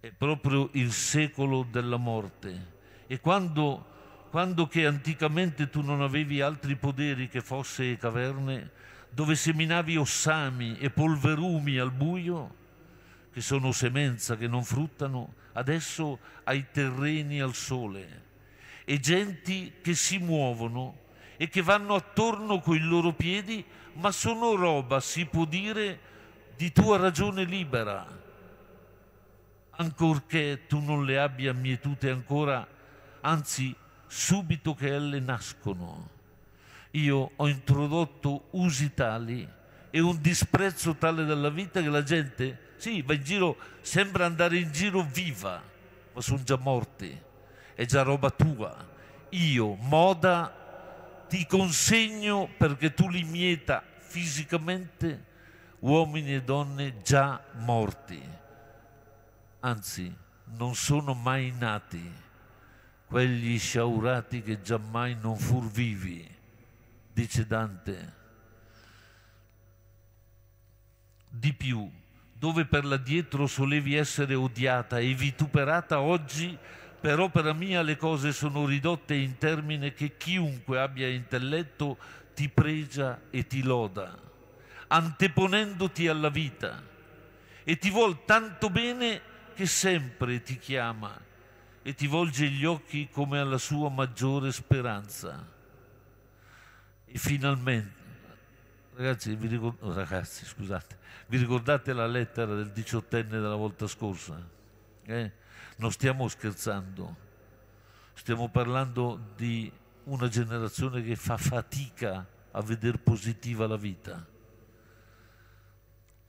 S2: È proprio il secolo della morte. E quando, quando che anticamente tu non avevi altri poderi che fosse e caverne, dove seminavi ossami e polverumi al buio, che sono semenza, che non fruttano, adesso hai terreni al sole e genti che si muovono e che vanno attorno coi loro piedi, ma sono roba, si può dire, di tua ragione libera, ancorché tu non le abbia mietute ancora, anzi subito che elle nascono. Io ho introdotto usi tali e un disprezzo tale della vita che la gente, sì, va in giro, sembra andare in giro viva, ma sono già morti, è già roba tua. Io, moda, ti consegno perché tu li mieta fisicamente uomini e donne già morti, anzi non sono mai nati quegli sciaurati che giammai non fur vivi, dice Dante. Di più, dove per la dietro solevi essere odiata e vituperata oggi, per opera mia le cose sono ridotte in termine che chiunque abbia intelletto ti pregia e ti loda, anteponendoti alla vita, e ti vuol tanto bene che sempre ti chiama e ti volge gli occhi come alla sua maggiore speranza. E finalmente, ragazzi, vi, ricord- oh, ragazzi scusate, vi ricordate la lettera del diciottenne della volta scorsa? Eh? Non stiamo scherzando, stiamo parlando di una generazione che fa fatica a vedere positiva la vita.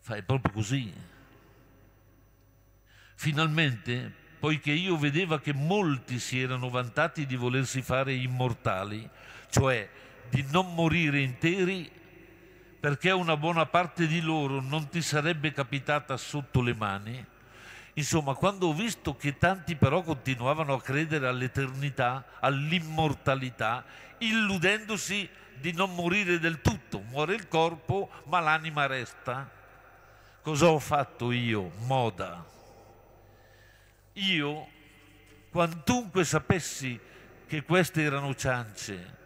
S2: Fai proprio così. Finalmente, poiché io vedevo che molti si erano vantati di volersi fare immortali, cioè di non morire interi, perché una buona parte di loro non ti sarebbe capitata sotto le mani, Insomma, quando ho visto che tanti però continuavano a credere all'eternità, all'immortalità, illudendosi di non morire del tutto, muore il corpo ma l'anima resta, cosa ho fatto io, moda? Io, quantunque sapessi che queste erano ciance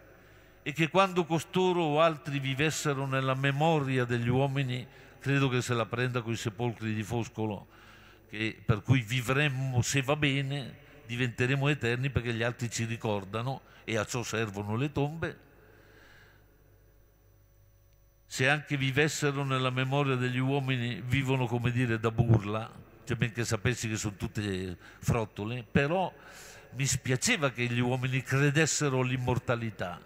S2: e che quando costoro o altri vivessero nella memoria degli uomini, credo che se la prenda con i sepolcri di Foscolo, che, per cui vivremmo, se va bene, diventeremo eterni perché gli altri ci ricordano e a ciò servono le tombe. Se anche vivessero nella memoria degli uomini, vivono come dire da burla, cioè benché sapessi che sono tutte frottole, però mi spiaceva che gli uomini credessero all'immortalità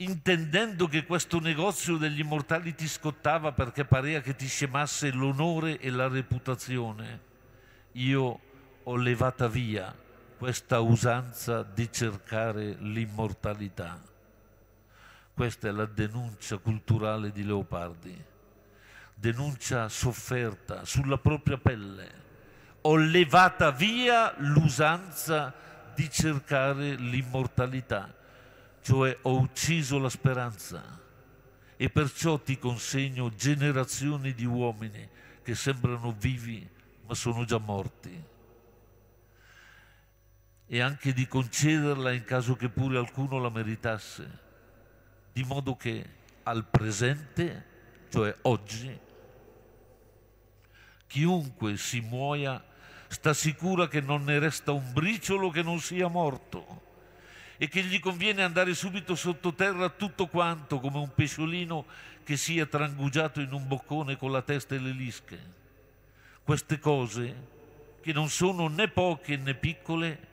S2: intendendo che questo negozio degli immortali ti scottava perché pareva che ti scemasse l'onore e la reputazione, io ho levata via questa usanza di cercare l'immortalità. Questa è la denuncia culturale di Leopardi, denuncia sofferta sulla propria pelle. Ho levata via l'usanza di cercare l'immortalità cioè ho ucciso la speranza e perciò ti consegno generazioni di uomini che sembrano vivi ma sono già morti e anche di concederla in caso che pure alcuno la meritasse, di modo che al presente, cioè oggi, chiunque si muoia sta sicura che non ne resta un briciolo che non sia morto e che gli conviene andare subito sottoterra tutto quanto come un pesciolino che sia trangugiato in un boccone con la testa e le lische. Queste cose, che non sono né poche né piccole,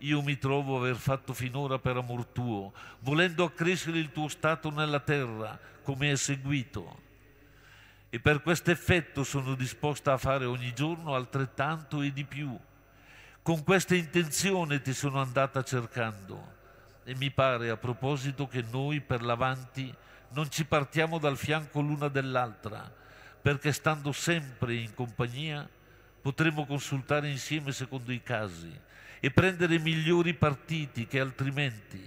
S2: io mi trovo aver fatto finora per amor tuo, volendo accrescere il tuo stato nella terra, come è seguito. E per questo effetto sono disposta a fare ogni giorno altrettanto e di più. Con questa intenzione ti sono andata cercando e mi pare a proposito che noi per l'avanti non ci partiamo dal fianco l'una dell'altra, perché stando sempre in compagnia potremo consultare insieme secondo i casi e prendere migliori partiti che altrimenti,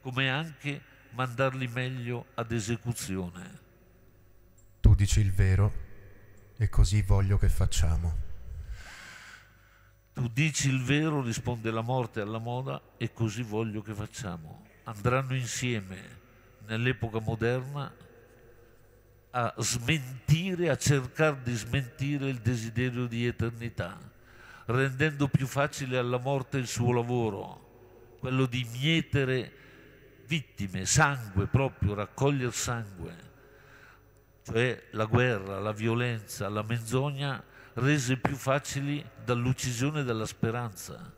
S2: come anche mandarli meglio ad esecuzione.
S3: Tu dici il vero e così voglio che facciamo.
S2: Tu dici il vero, risponde la morte alla moda e così voglio che facciamo. Andranno insieme nell'epoca moderna a smentire, a cercare di smentire il desiderio di eternità, rendendo più facile alla morte il suo lavoro, quello di mietere vittime, sangue proprio, raccogliere sangue, cioè la guerra, la violenza, la menzogna rese più facili dall'uccisione della speranza,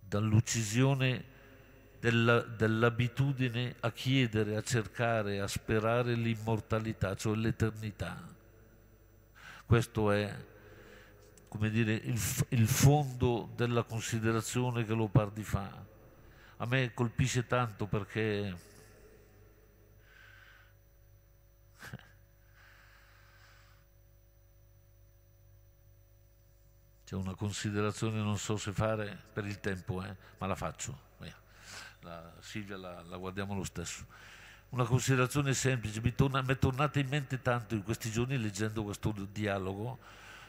S2: dall'uccisione della, dell'abitudine a chiedere, a cercare, a sperare l'immortalità, cioè l'eternità. Questo è, come dire, il, il fondo della considerazione che Lopardi fa. A me colpisce tanto perché C'è una considerazione, non so se fare per il tempo, eh, ma la faccio. La Silvia la, la, guardiamo lo stesso. Una considerazione semplice, mi, torna, mi è tornata in mente tanto in questi giorni leggendo questo dialogo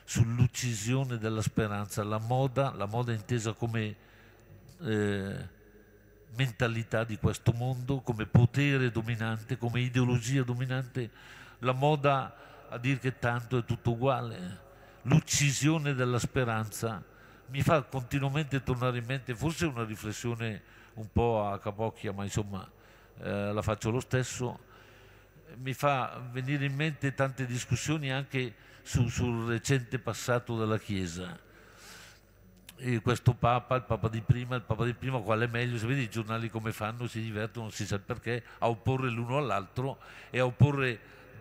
S2: sull'uccisione della speranza, la moda, la moda intesa come eh, mentalità di questo mondo, come potere dominante, come ideologia dominante, la moda a dire che tanto è tutto uguale, eh l'uccisione della speranza mi fa continuamente tornare in mente, forse una riflessione un po' a capocchia, ma insomma eh, la faccio lo stesso, mi fa venire in mente tante discussioni anche su, sul recente passato della Chiesa. E questo Papa, il Papa di prima, il Papa di prima, quale è meglio? Se i giornali come fanno, si divertono, si sa perché, a opporre l'uno all'altro e a opporre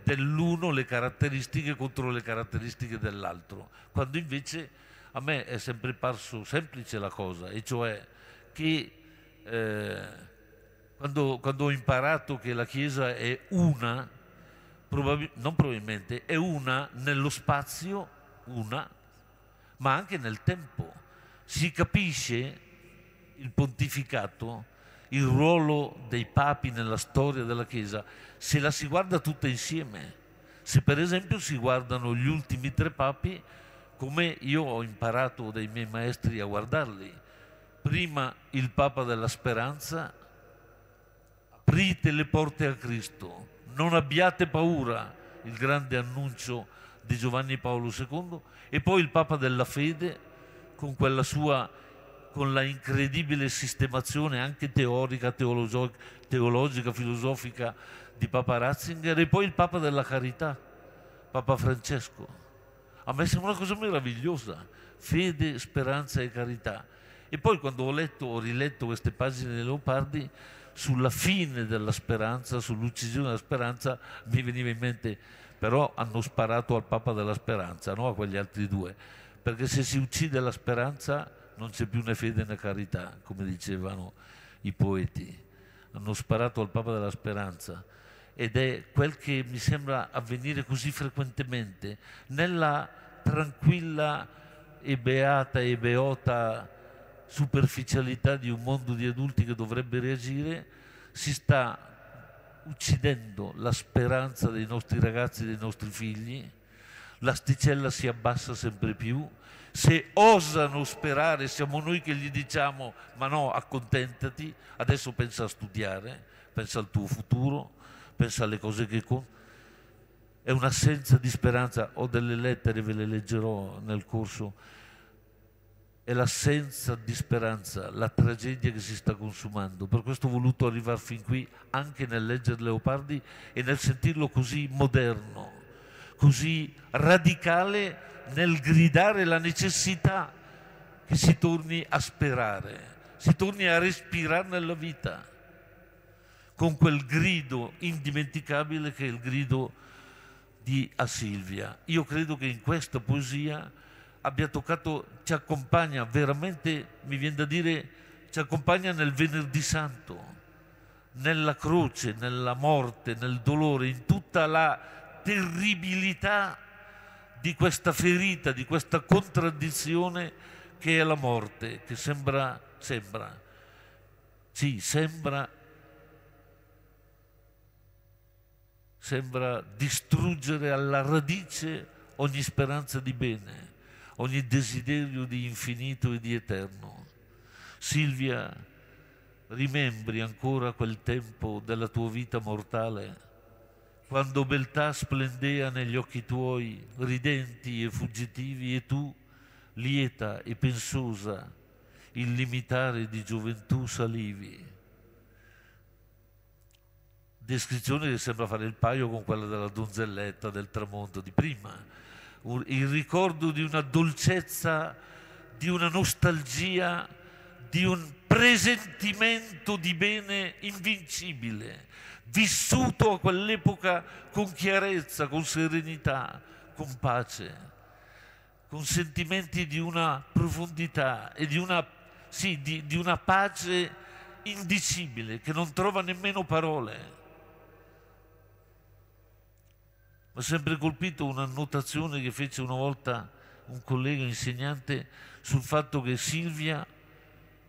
S2: dell'uno le caratteristiche contro le caratteristiche dell'altro, quando invece a me è sempre parso semplice la cosa, e cioè che eh, quando, quando ho imparato che la Chiesa è una, Probabil non probabilmente, è una nello spazio, una, ma anche nel tempo. Si capisce il pontificato il ruolo dei papi nella storia della Chiesa, se la si guarda tutta insieme, se per esempio si guardano gli ultimi tre papi come io ho imparato dai miei maestri a guardarli, prima il Papa della Speranza, aprite le porte a Cristo, non abbiate paura, il grande annuncio di Giovanni Paolo II, e poi il Papa della Fede con quella sua con la incredibile sistemazione anche teorica, teologica, teologica, filosofica di Papa Ratzinger e poi il Papa della Carità, Papa Francesco. A me sembra una cosa meravigliosa, fede, speranza e carità. E poi quando ho letto, ho riletto queste pagine di Leopardi, sulla fine della speranza, sull'uccisione della speranza, mi veniva in mente, però hanno sparato al Papa della speranza, no? a quegli altri due, perché se si uccide la speranza non c'è più né fede né carità, come dicevano i poeti. Hanno sparato al Papa della Speranza ed è quel che mi sembra avvenire così frequentemente nella tranquilla e beata e beota superficialità di un mondo di adulti che dovrebbe reagire, si sta uccidendo la speranza dei nostri ragazzi, dei nostri figli, l'asticella si abbassa sempre più se osano sperare, siamo noi che gli diciamo ma no, accontentati, adesso pensa a studiare, pensa al tuo futuro, pensa alle cose che contano. È un'assenza di speranza, ho delle lettere, ve le leggerò nel corso, è l'assenza di speranza, la tragedia che si sta consumando. Per questo ho voluto arrivare fin qui anche nel leggere Leopardi e nel sentirlo così moderno, così radicale nel gridare la necessità che si torni a sperare, si torni a respirare nella vita, con quel grido indimenticabile che è il grido di A Silvia. Io credo che in questa poesia abbia toccato, ci accompagna veramente, mi viene da dire, ci accompagna nel venerdì santo, nella croce, nella morte, nel dolore, in tutta la terribilità di questa ferita, di questa contraddizione che è la morte, che sembra, sembra, sì, sembra, sembra distruggere alla radice ogni speranza di bene, ogni desiderio di infinito e di eterno. Silvia, rimembri ancora quel tempo della tua vita mortale quando beltà splendea negli occhi tuoi, ridenti e fuggitivi, e tu, lieta e pensosa, il limitare di gioventù salivi. Descrizione che sembra fare il paio con quella della donzelletta del tramonto di prima. Il ricordo di una dolcezza, di una nostalgia, di un presentimento di bene invincibile vissuto a quell'epoca con chiarezza, con serenità, con pace, con sentimenti di una profondità e di una, sì, di, di una pace indicibile che non trova nemmeno parole. Mi ha sempre colpito un'annotazione che fece una volta un collega insegnante sul fatto che Silvia,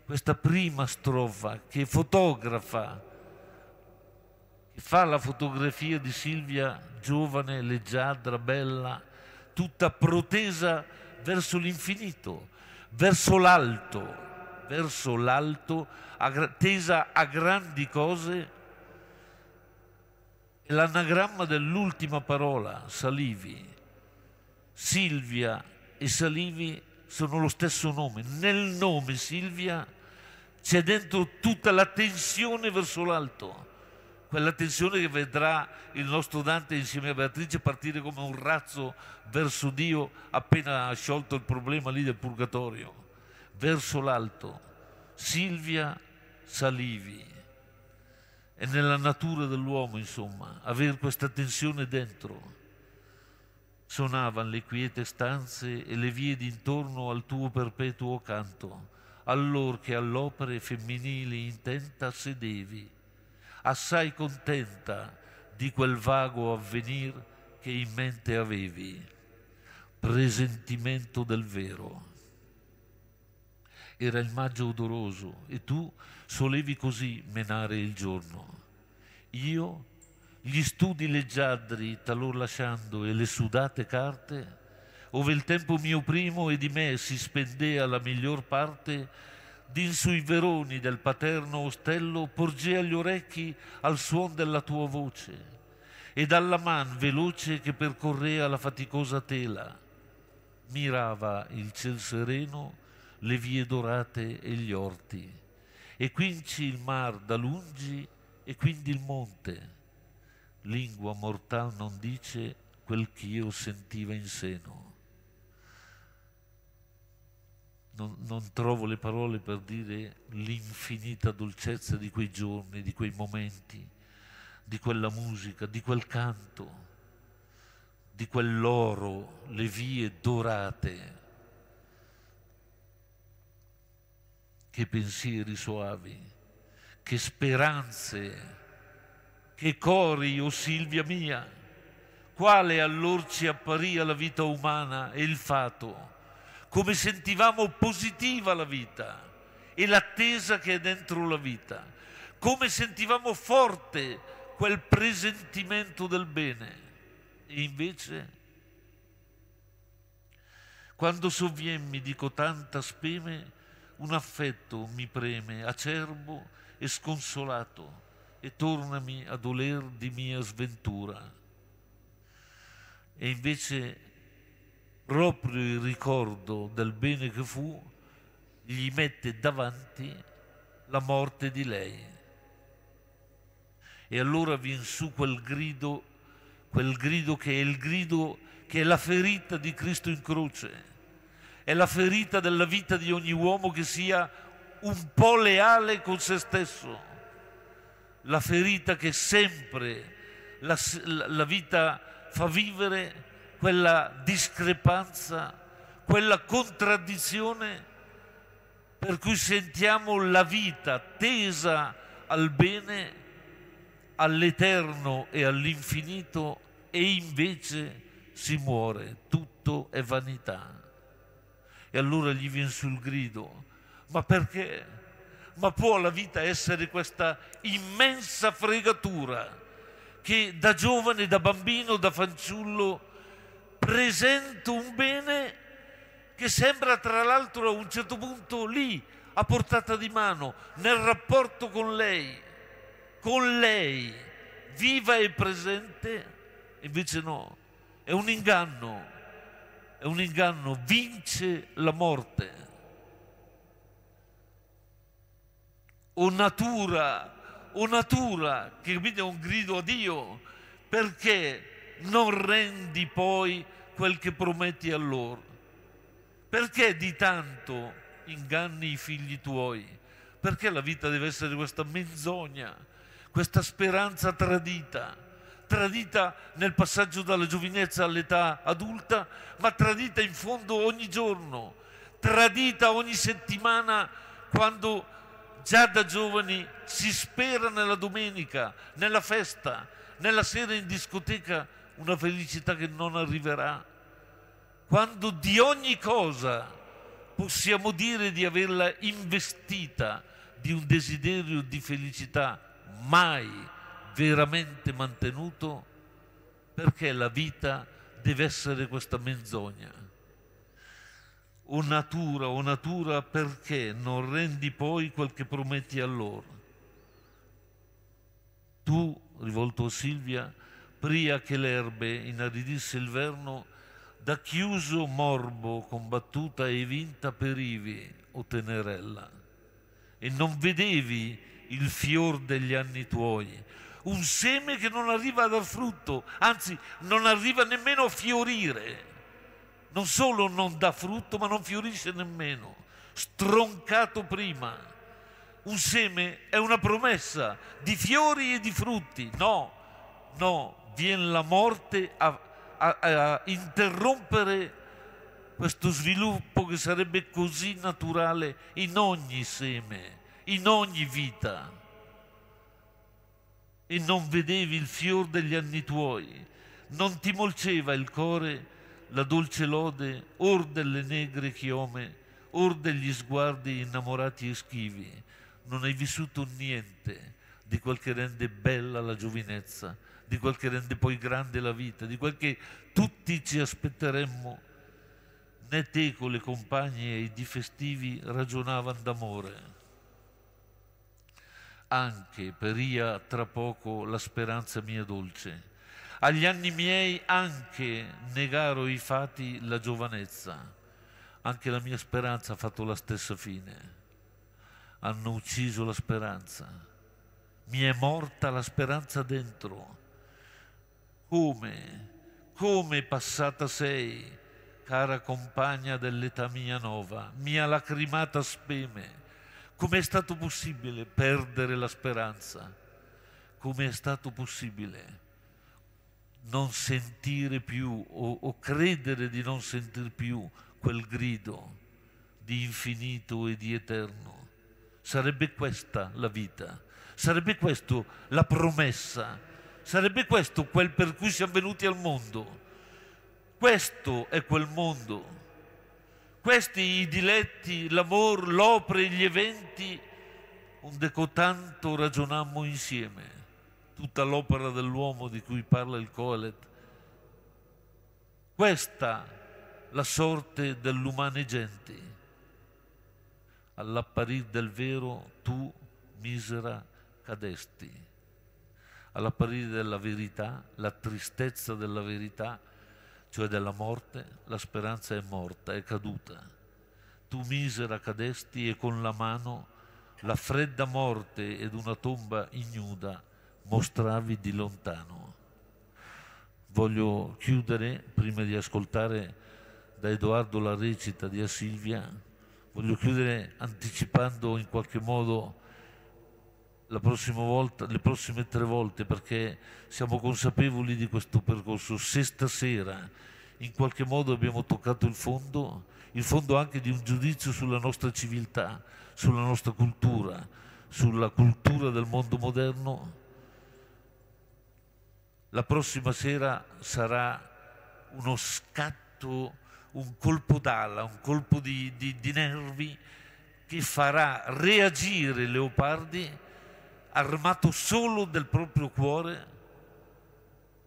S2: questa prima strofa che fotografa fa la fotografia di Silvia, giovane, leggiadra, bella, tutta protesa verso l'infinito, verso l'alto, verso l'alto, tesa a grandi cose. L'anagramma dell'ultima parola, Salivi, Silvia e Salivi sono lo stesso nome. Nel nome Silvia c'è dentro tutta la tensione verso l'alto quella tensione che vedrà il nostro Dante insieme a Beatrice partire come un razzo verso Dio appena sciolto il problema lì del purgatorio, verso l'alto. Silvia salivi. È nella natura dell'uomo, insomma, avere questa tensione dentro. Sonavano le quiete stanze e le vie d'intorno al tuo perpetuo canto, allor che all'opere femminili intenta sedevi assai contenta di quel vago avvenir che in mente avevi, presentimento del vero. Era il maggio odoroso e tu solevi così menare il giorno. Io, gli studi leggiadri talor lasciando e le sudate carte, ove il tempo mio primo e di me si spendea la miglior parte, Din sui veroni del paterno ostello porgea gli orecchi al suon della tua voce e dalla man veloce che percorrea la faticosa tela mirava il ciel sereno, le vie dorate e gli orti e quinci il mar da lungi e quindi il monte. Lingua mortal non dice quel ch'io sentiva in seno. non, non trovo le parole per dire l'infinita dolcezza di quei giorni, di quei momenti, di quella musica, di quel canto, di quell'oro, le vie dorate. Che pensieri soavi, che speranze, che cori, o oh Silvia mia, quale allor ci apparia la vita umana e il fato come sentivamo positiva la vita e l'attesa che è dentro la vita, come sentivamo forte quel presentimento del bene. E invece, quando sovviemmi, mi dico tanta speme, un affetto mi preme, acerbo e sconsolato, e tornami a doler di mia sventura. E invece proprio il ricordo del bene che fu gli mette davanti la morte di lei. E allora viene su quel grido, quel grido che è il grido che è la ferita di Cristo in croce, è la ferita della vita di ogni uomo che sia un po' leale con se stesso, la ferita che sempre la, la vita fa vivere quella discrepanza, quella contraddizione per cui sentiamo la vita tesa al bene, all'eterno e all'infinito e invece si muore, tutto è vanità. E allora gli viene sul grido, ma perché? Ma può la vita essere questa immensa fregatura che da giovane, da bambino, da fanciullo presento un bene che sembra tra l'altro a un certo punto lì, a portata di mano, nel rapporto con lei, con lei, viva e presente, invece no, è un inganno, è un inganno, vince la morte. O natura, o natura, che quindi è un grido a Dio, perché non rendi poi quel che prometti a loro? Perché di tanto inganni i figli tuoi? Perché la vita deve essere questa menzogna, questa speranza tradita, tradita nel passaggio dalla giovinezza all'età adulta, ma tradita in fondo ogni giorno, tradita ogni settimana quando già da giovani si spera nella domenica, nella festa, nella sera in discoteca una felicità che non arriverà, quando di ogni cosa possiamo dire di averla investita di un desiderio di felicità mai veramente mantenuto, perché la vita deve essere questa menzogna. O natura, o natura, perché non rendi poi quel che prometti a loro? Tu, rivolto a Silvia, pria che l'erbe inaridisse il verno, da chiuso morbo combattuta e vinta perivi, o tenerella. E non vedevi il fior degli anni tuoi, un seme che non arriva a dar frutto, anzi non arriva nemmeno a fiorire. Non solo non dà frutto, ma non fiorisce nemmeno, stroncato prima. Un seme è una promessa di fiori e di frutti. No, no, viene la morte a, a, a interrompere questo sviluppo che sarebbe così naturale in ogni seme, in ogni vita. E non vedevi il fior degli anni tuoi, non ti molceva il cuore la dolce lode or delle negre chiome, or degli sguardi innamorati e schivi. Non hai vissuto niente di quel che rende bella la giovinezza di quel che rende poi grande la vita, di quel che tutti ci aspetteremmo. Né Teco, le compagne e i di festivi ragionavano d'amore. Anche peria tra poco la speranza mia dolce. Agli anni miei anche negaro i fati la giovanezza. Anche la mia speranza ha fatto la stessa fine. Hanno ucciso la speranza. Mi è morta la speranza dentro come, come passata sei, cara compagna dell'età mia nova, mia lacrimata speme, come è stato possibile perdere la speranza? come è stato possibile non sentire più o, o credere di non sentir più quel grido di infinito e di eterno? Sarebbe questa la vita, sarebbe questa la promessa Sarebbe questo quel per cui siamo venuti al mondo. Questo è quel mondo. Questi i diletti, l'amor, l'opera, gli eventi, onde cotanto ragionammo insieme. Tutta l'opera dell'uomo di cui parla il Coelet. Questa la sorte dell'umane gente. All'apparir del vero tu misera cadesti all'apparire della verità, la tristezza della verità, cioè della morte, la speranza è morta, è caduta. Tu misera cadesti e con la mano la fredda morte ed una tomba ignuda mostravi di lontano. Voglio chiudere, prima di ascoltare da Edoardo la recita di A Silvia, voglio chiudere anticipando in qualche modo la prossima volta, le prossime tre volte perché siamo consapevoli di questo percorso. Se stasera in qualche modo abbiamo toccato il fondo, il fondo anche di un giudizio sulla nostra civiltà, sulla nostra cultura, sulla cultura del mondo moderno, la prossima sera sarà uno scatto, un colpo d'ala, un colpo di, di, di nervi che farà reagire Leopardi armato solo del proprio cuore,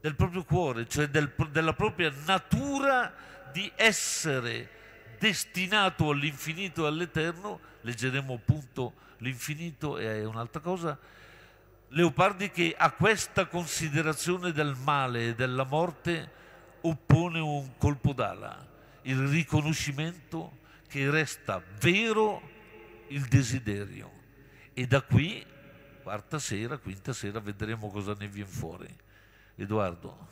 S2: del proprio cuore, cioè del, della propria natura di essere destinato all'infinito e all'eterno, leggeremo appunto l'infinito e è un'altra cosa, Leopardi che a questa considerazione del male e della morte oppone un colpo d'ala, il riconoscimento che resta vero il desiderio. E da qui quarta sera, quinta sera vedremo cosa ne viene fuori. Edoardo.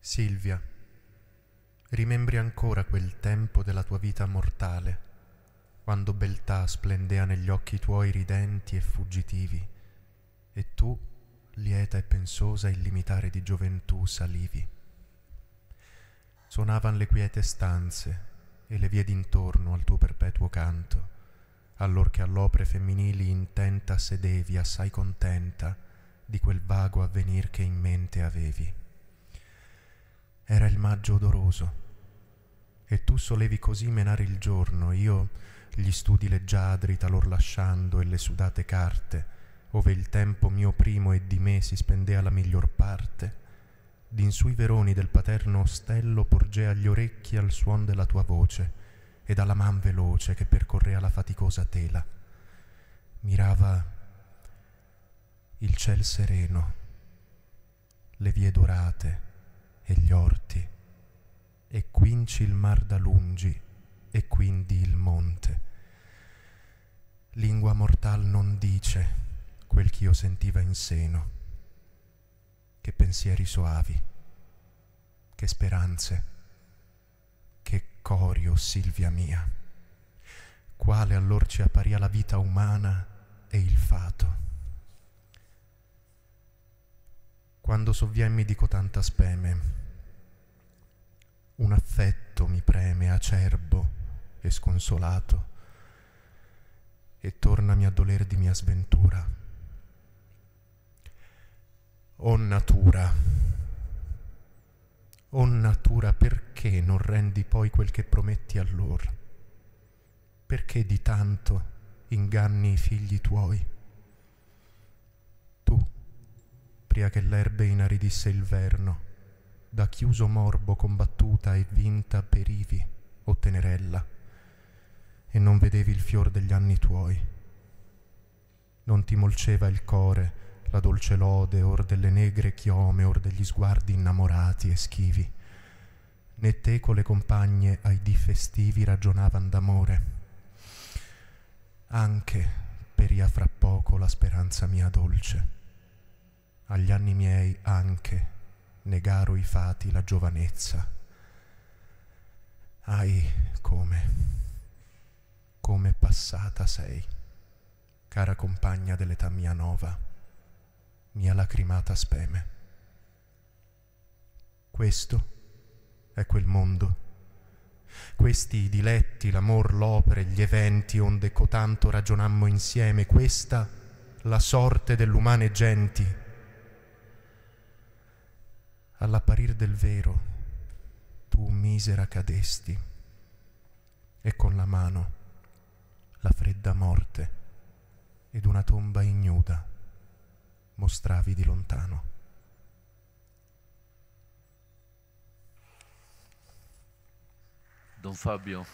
S3: Silvia rimembri ancora quel tempo della tua vita mortale, quando beltà splendea negli occhi tuoi ridenti e fuggitivi, e tu, lieta e pensosa, il limitare di gioventù salivi. Suonavan le quiete stanze e le vie d'intorno al tuo perpetuo canto, allorché all'opre femminili intenta sedevi assai contenta di quel vago avvenir che in mente avevi. Era il maggio odoroso. E tu solevi così menare il giorno, io gli studi leggiadri talor lasciando e le sudate carte, ove il tempo mio primo e di me si spendea la miglior parte, d'in sui veroni del paterno ostello porgea gli orecchi al suon della tua voce, e dalla man veloce che percorrea la faticosa tela. Mirava il ciel sereno, le vie dorate, e gli orti, e quinci il mar da lungi, e quindi il monte. Lingua mortal non dice quel ch'io sentiva in seno, che pensieri soavi, che speranze, che corio, Silvia mia, quale allor ci apparia la vita umana e il fato. Quando sovviemmi di cotanta speme, un affetto mi preme acerbo e sconsolato e tornami a doler di mia sventura. O oh natura, o oh natura, perché non rendi poi quel che prometti allor? Perché di tanto inganni i figli tuoi? Tu, pria che l'erbe inaridisse il verno, da chiuso morbo combattuta e vinta perivi o tenerella, e non vedevi il fior degli anni tuoi. Non ti molceva il core la dolce lode or delle negre chiome or degli sguardi innamorati e schivi, né te con le compagne ai di festivi ragionavan d'amore. Anche peria fra poco la speranza mia dolce. Agli anni miei anche negaro i fati la giovanezza. Ahi, come, come passata sei, cara compagna dell'età mia nova, mia lacrimata speme. Questo è quel mondo. Questi i diletti, l'amor, l'opere, gli eventi, onde cotanto ragionammo insieme, questa la sorte dell'umane genti all'apparir del vero, tu misera cadesti e con la mano la fredda morte ed una tomba ignuda mostravi di lontano.
S2: Don Fabio.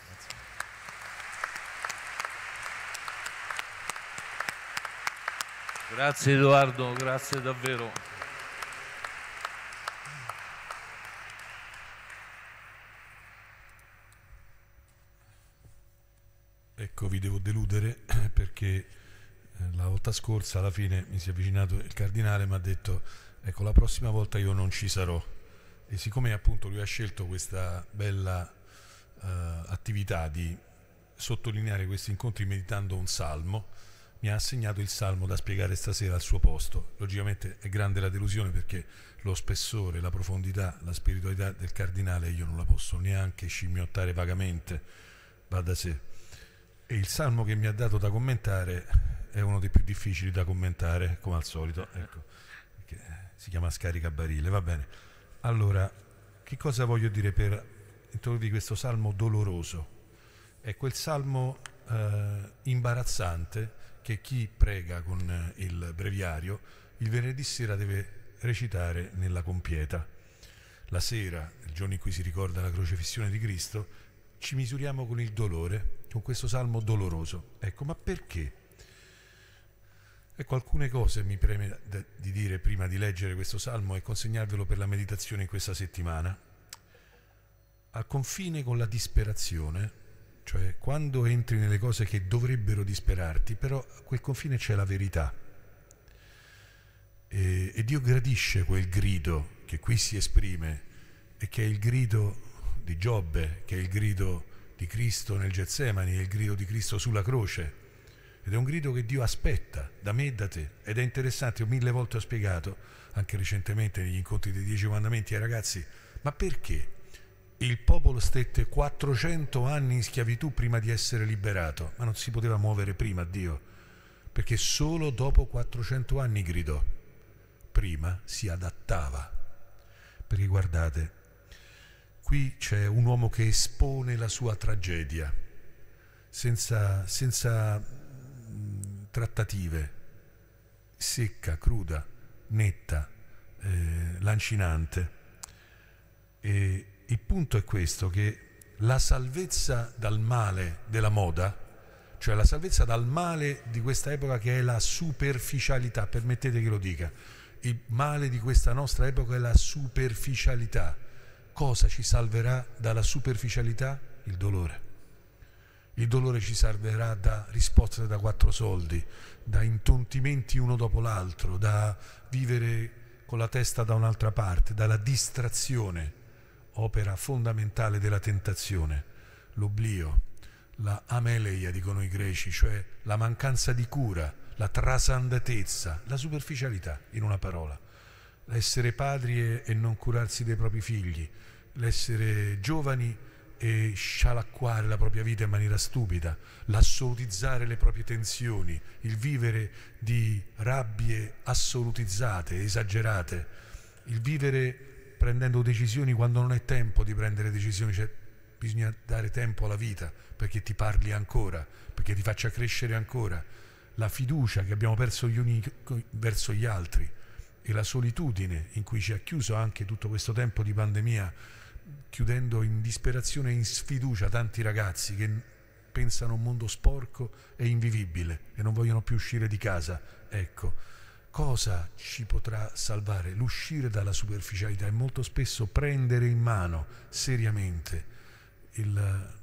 S2: Grazie Edoardo, grazie davvero.
S1: Ecco, vi devo deludere (clears throat) perché eh, la volta scorsa alla fine mi si è avvicinato il cardinale e mi ha detto ecco la prossima volta io non ci sarò e siccome appunto lui ha scelto questa bella eh, attività di sottolineare questi incontri meditando un salmo mi ha assegnato il salmo da spiegare stasera al suo posto logicamente è grande la delusione perché lo spessore, la profondità, la spiritualità del cardinale io non la posso neanche scimmiottare vagamente va da sé e il salmo che mi ha dato da commentare è uno dei più difficili da commentare, come al solito. Ecco, si chiama Scarica Barile, va bene. Allora, che cosa voglio dire per introdurvi questo salmo doloroso? È quel salmo eh, imbarazzante che chi prega con il breviario il venerdì sera deve recitare nella compieta. La sera, il giorno in cui si ricorda la crocefissione di Cristo, ci misuriamo con il dolore con questo salmo doloroso. Ecco, ma perché? Ecco, alcune cose mi preme di dire prima di leggere questo salmo e consegnarvelo per la meditazione in questa settimana. Al confine con la disperazione, cioè quando entri nelle cose che dovrebbero disperarti, però a quel confine c'è la verità. E, e Dio gradisce quel grido che qui si esprime e che è il grido di Giobbe, che è il grido di Cristo nel Getsemani il grido di Cristo sulla croce. Ed è un grido che Dio aspetta da me e da te. Ed è interessante, io mille volte ho spiegato, anche recentemente negli incontri dei Dieci Comandamenti ai ragazzi, ma perché il popolo stette 400 anni in schiavitù prima di essere liberato? Ma non si poteva muovere prima Dio, perché solo dopo 400 anni gridò. Prima si adattava. Perché guardate, Qui c'è un uomo che espone la sua tragedia, senza, senza mm, trattative, secca, cruda, netta, eh, lancinante. E il punto è questo, che la salvezza dal male della moda, cioè la salvezza dal male di questa epoca che è la superficialità, permettete che lo dica, il male di questa nostra epoca è la superficialità cosa ci salverà dalla superficialità? Il dolore. Il dolore ci salverà da risposte da quattro soldi, da intontimenti uno dopo l'altro, da vivere con la testa da un'altra parte, dalla distrazione, opera fondamentale della tentazione, l'oblio, la ameleia, dicono i greci, cioè la mancanza di cura, la trasandatezza, la superficialità, in una parola l'essere padri e, non curarsi dei propri figli, l'essere giovani e scialacquare la propria vita in maniera stupida, l'assolutizzare le proprie tensioni, il vivere di rabbie assolutizzate, esagerate, il vivere prendendo decisioni quando non è tempo di prendere decisioni, cioè bisogna dare tempo alla vita perché ti parli ancora, perché ti faccia crescere ancora, la fiducia che abbiamo perso gli uni verso gli altri e la solitudine in cui ci ha chiuso anche tutto questo tempo di pandemia, chiudendo in disperazione e in sfiducia tanti ragazzi che pensano a un mondo sporco e invivibile e non vogliono più uscire di casa. Ecco, cosa ci potrà salvare? L'uscire dalla superficialità e molto spesso prendere in mano seriamente il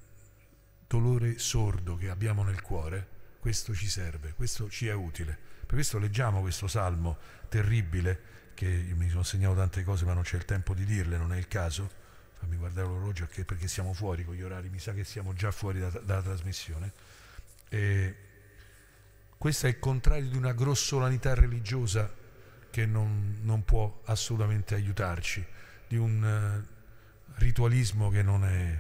S1: dolore sordo che abbiamo nel cuore. Questo ci serve, questo ci è utile. Per questo leggiamo questo salmo terribile, che io mi sono segnato tante cose ma non c'è il tempo di dirle, non è il caso. Fammi guardare l'orologio perché siamo fuori con gli orari, mi sa che siamo già fuori da, dalla trasmissione. E questo è il contrario di una grossolanità religiosa che non, non può assolutamente aiutarci, di un uh, ritualismo che non è...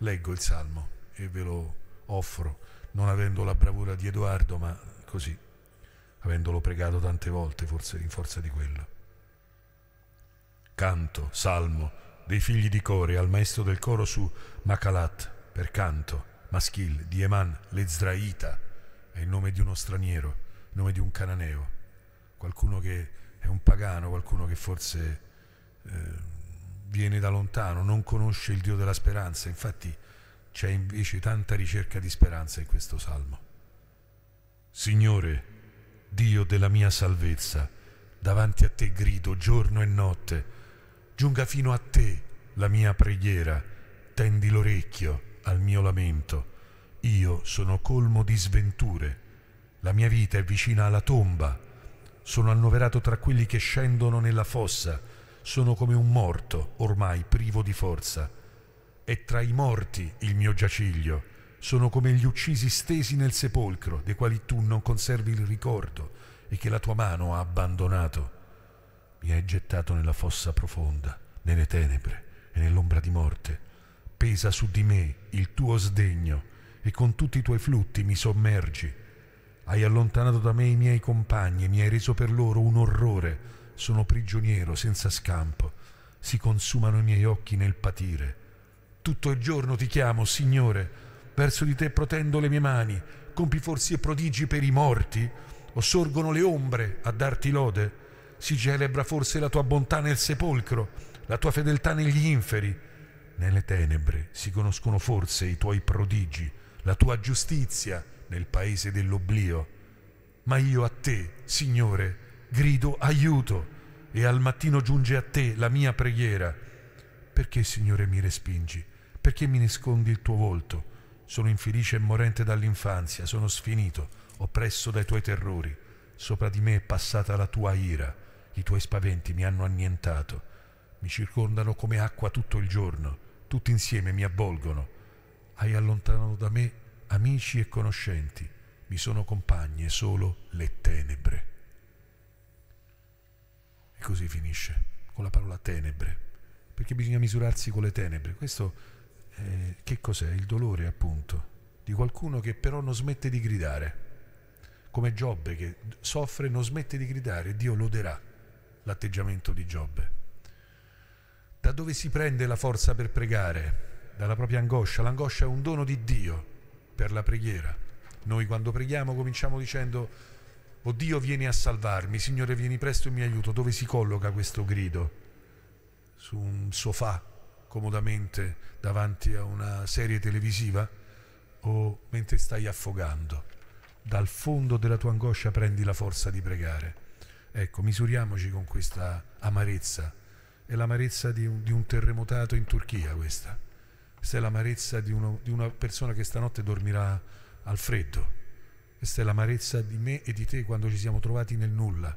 S1: Leggo il salmo e ve lo offro, non avendo la bravura di Edoardo, ma così avendolo pregato tante volte, forse in forza di quello. Canto, salmo, dei figli di Core al maestro del coro su Makalat, per canto, Maschil, di Eman, Lezraita, è il nome di uno straniero, il nome di un cananeo, qualcuno che è un pagano, qualcuno che forse eh, viene da lontano, non conosce il Dio della speranza, infatti c'è invece tanta ricerca di speranza in questo salmo. Signore, Dio della mia salvezza, davanti a te grido giorno e notte, giunga fino a te la mia preghiera, tendi l'orecchio al mio lamento. Io sono colmo di sventure, la mia vita è vicina alla tomba, sono annoverato tra quelli che scendono nella fossa, sono come un morto ormai privo di forza. È tra i morti il mio giaciglio sono come gli uccisi stesi nel sepolcro, dei quali tu non conservi il ricordo e che la tua mano ha abbandonato. Mi hai gettato nella fossa profonda, nelle tenebre e nell'ombra di morte. Pesa su di me il tuo sdegno e con tutti i tuoi flutti mi sommergi. Hai allontanato da me i miei compagni e mi hai reso per loro un orrore. Sono prigioniero senza scampo. Si consumano i miei occhi nel patire. Tutto il giorno ti chiamo, Signore, verso di te protendo le mie mani, compi forse prodigi per i morti, o sorgono le ombre a darti lode, si celebra forse la tua bontà nel sepolcro, la tua fedeltà negli inferi, nelle tenebre si conoscono forse i tuoi prodigi, la tua giustizia nel paese dell'oblio. Ma io a te, Signore, grido aiuto e al mattino giunge a te la mia preghiera. Perché, Signore, mi respingi? Perché mi nascondi il tuo volto? Sono infelice e morente dall'infanzia, sono sfinito, oppresso dai tuoi terrori. Sopra di me è passata la tua ira, i tuoi spaventi mi hanno annientato. Mi circondano come acqua tutto il giorno, tutti insieme mi avvolgono. Hai allontanato da me amici e conoscenti, mi sono compagne solo le tenebre. E così finisce, con la parola tenebre, perché bisogna misurarsi con le tenebre. Questo eh, che cos'è? Il dolore appunto di qualcuno che però non smette di gridare, come Giobbe che soffre non smette di gridare, Dio loderà l'atteggiamento di Giobbe. Da dove si prende la forza per pregare? Dalla propria angoscia. L'angoscia è un dono di Dio per la preghiera. Noi quando preghiamo cominciamo dicendo o oh Dio vieni a salvarmi, Signore vieni presto e mi aiuto. Dove si colloca questo grido? Su un sofà comodamente davanti a una serie televisiva o mentre stai affogando. Dal fondo della tua angoscia prendi la forza di pregare. Ecco, misuriamoci con questa amarezza. È l'amarezza di un, di un terremotato in Turchia questa. Questa è l'amarezza di, uno, di una persona che stanotte dormirà al freddo. Questa è l'amarezza di me e di te quando ci siamo trovati nel nulla.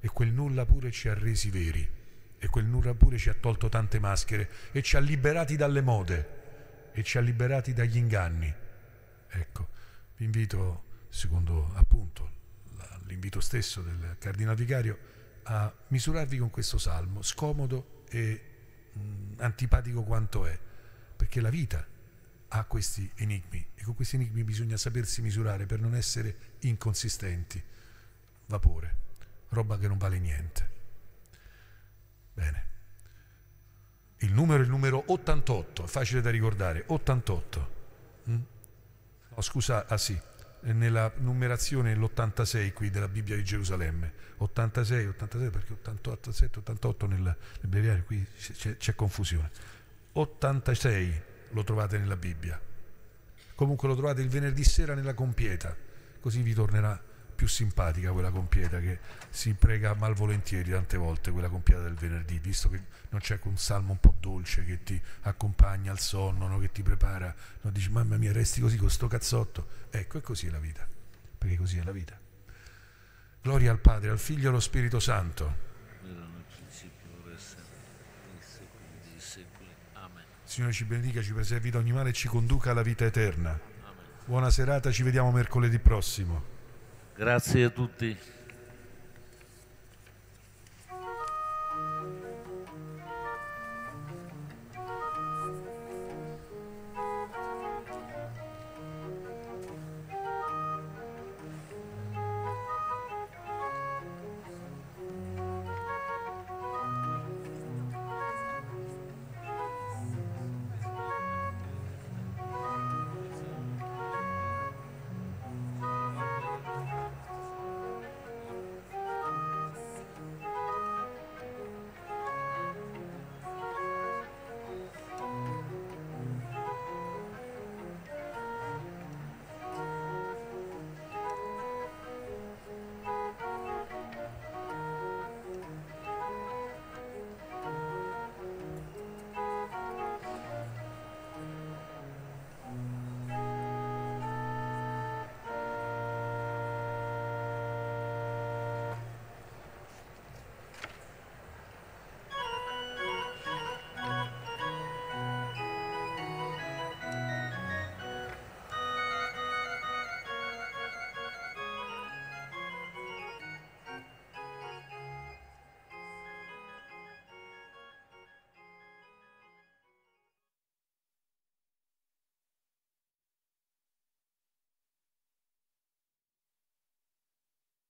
S1: E quel nulla pure ci ha resi veri e quel nulla pure ci ha tolto tante maschere e ci ha liberati dalle mode e ci ha liberati dagli inganni. Ecco, vi invito, secondo appunto l'invito stesso del Cardinale Vicario, a misurarvi con questo salmo, scomodo e mh, mm, antipatico quanto è, perché la vita ha questi enigmi e con questi enigmi bisogna sapersi misurare per non essere inconsistenti. Vapore, roba che non vale niente. Bene. Il numero è il numero 88, facile da ricordare, 88. Mm? No, scusa, ah sì, è nella numerazione l'86 qui della Bibbia di Gerusalemme. 86, 86 perché 88, 87, 88 nel, nel breviario qui c'è, c'è confusione. 86 lo trovate nella Bibbia. Comunque lo trovate il venerdì sera nella compieta, così vi tornerà più simpatica quella compieta che si prega malvolentieri tante volte quella compieta del venerdì, visto che non c'è un salmo un po' dolce che ti accompagna al sonno, no? che ti prepara, no? dici mamma mia resti così con sto cazzotto. Ecco, è così la vita, perché così è la vita. Gloria al Padre, al Figlio e allo Spirito Santo. Signore ci benedica, ci preservi da ogni male e ci conduca alla
S2: vita eterna.
S1: Buona serata, ci vediamo mercoledì prossimo.
S2: Grazie a tutti.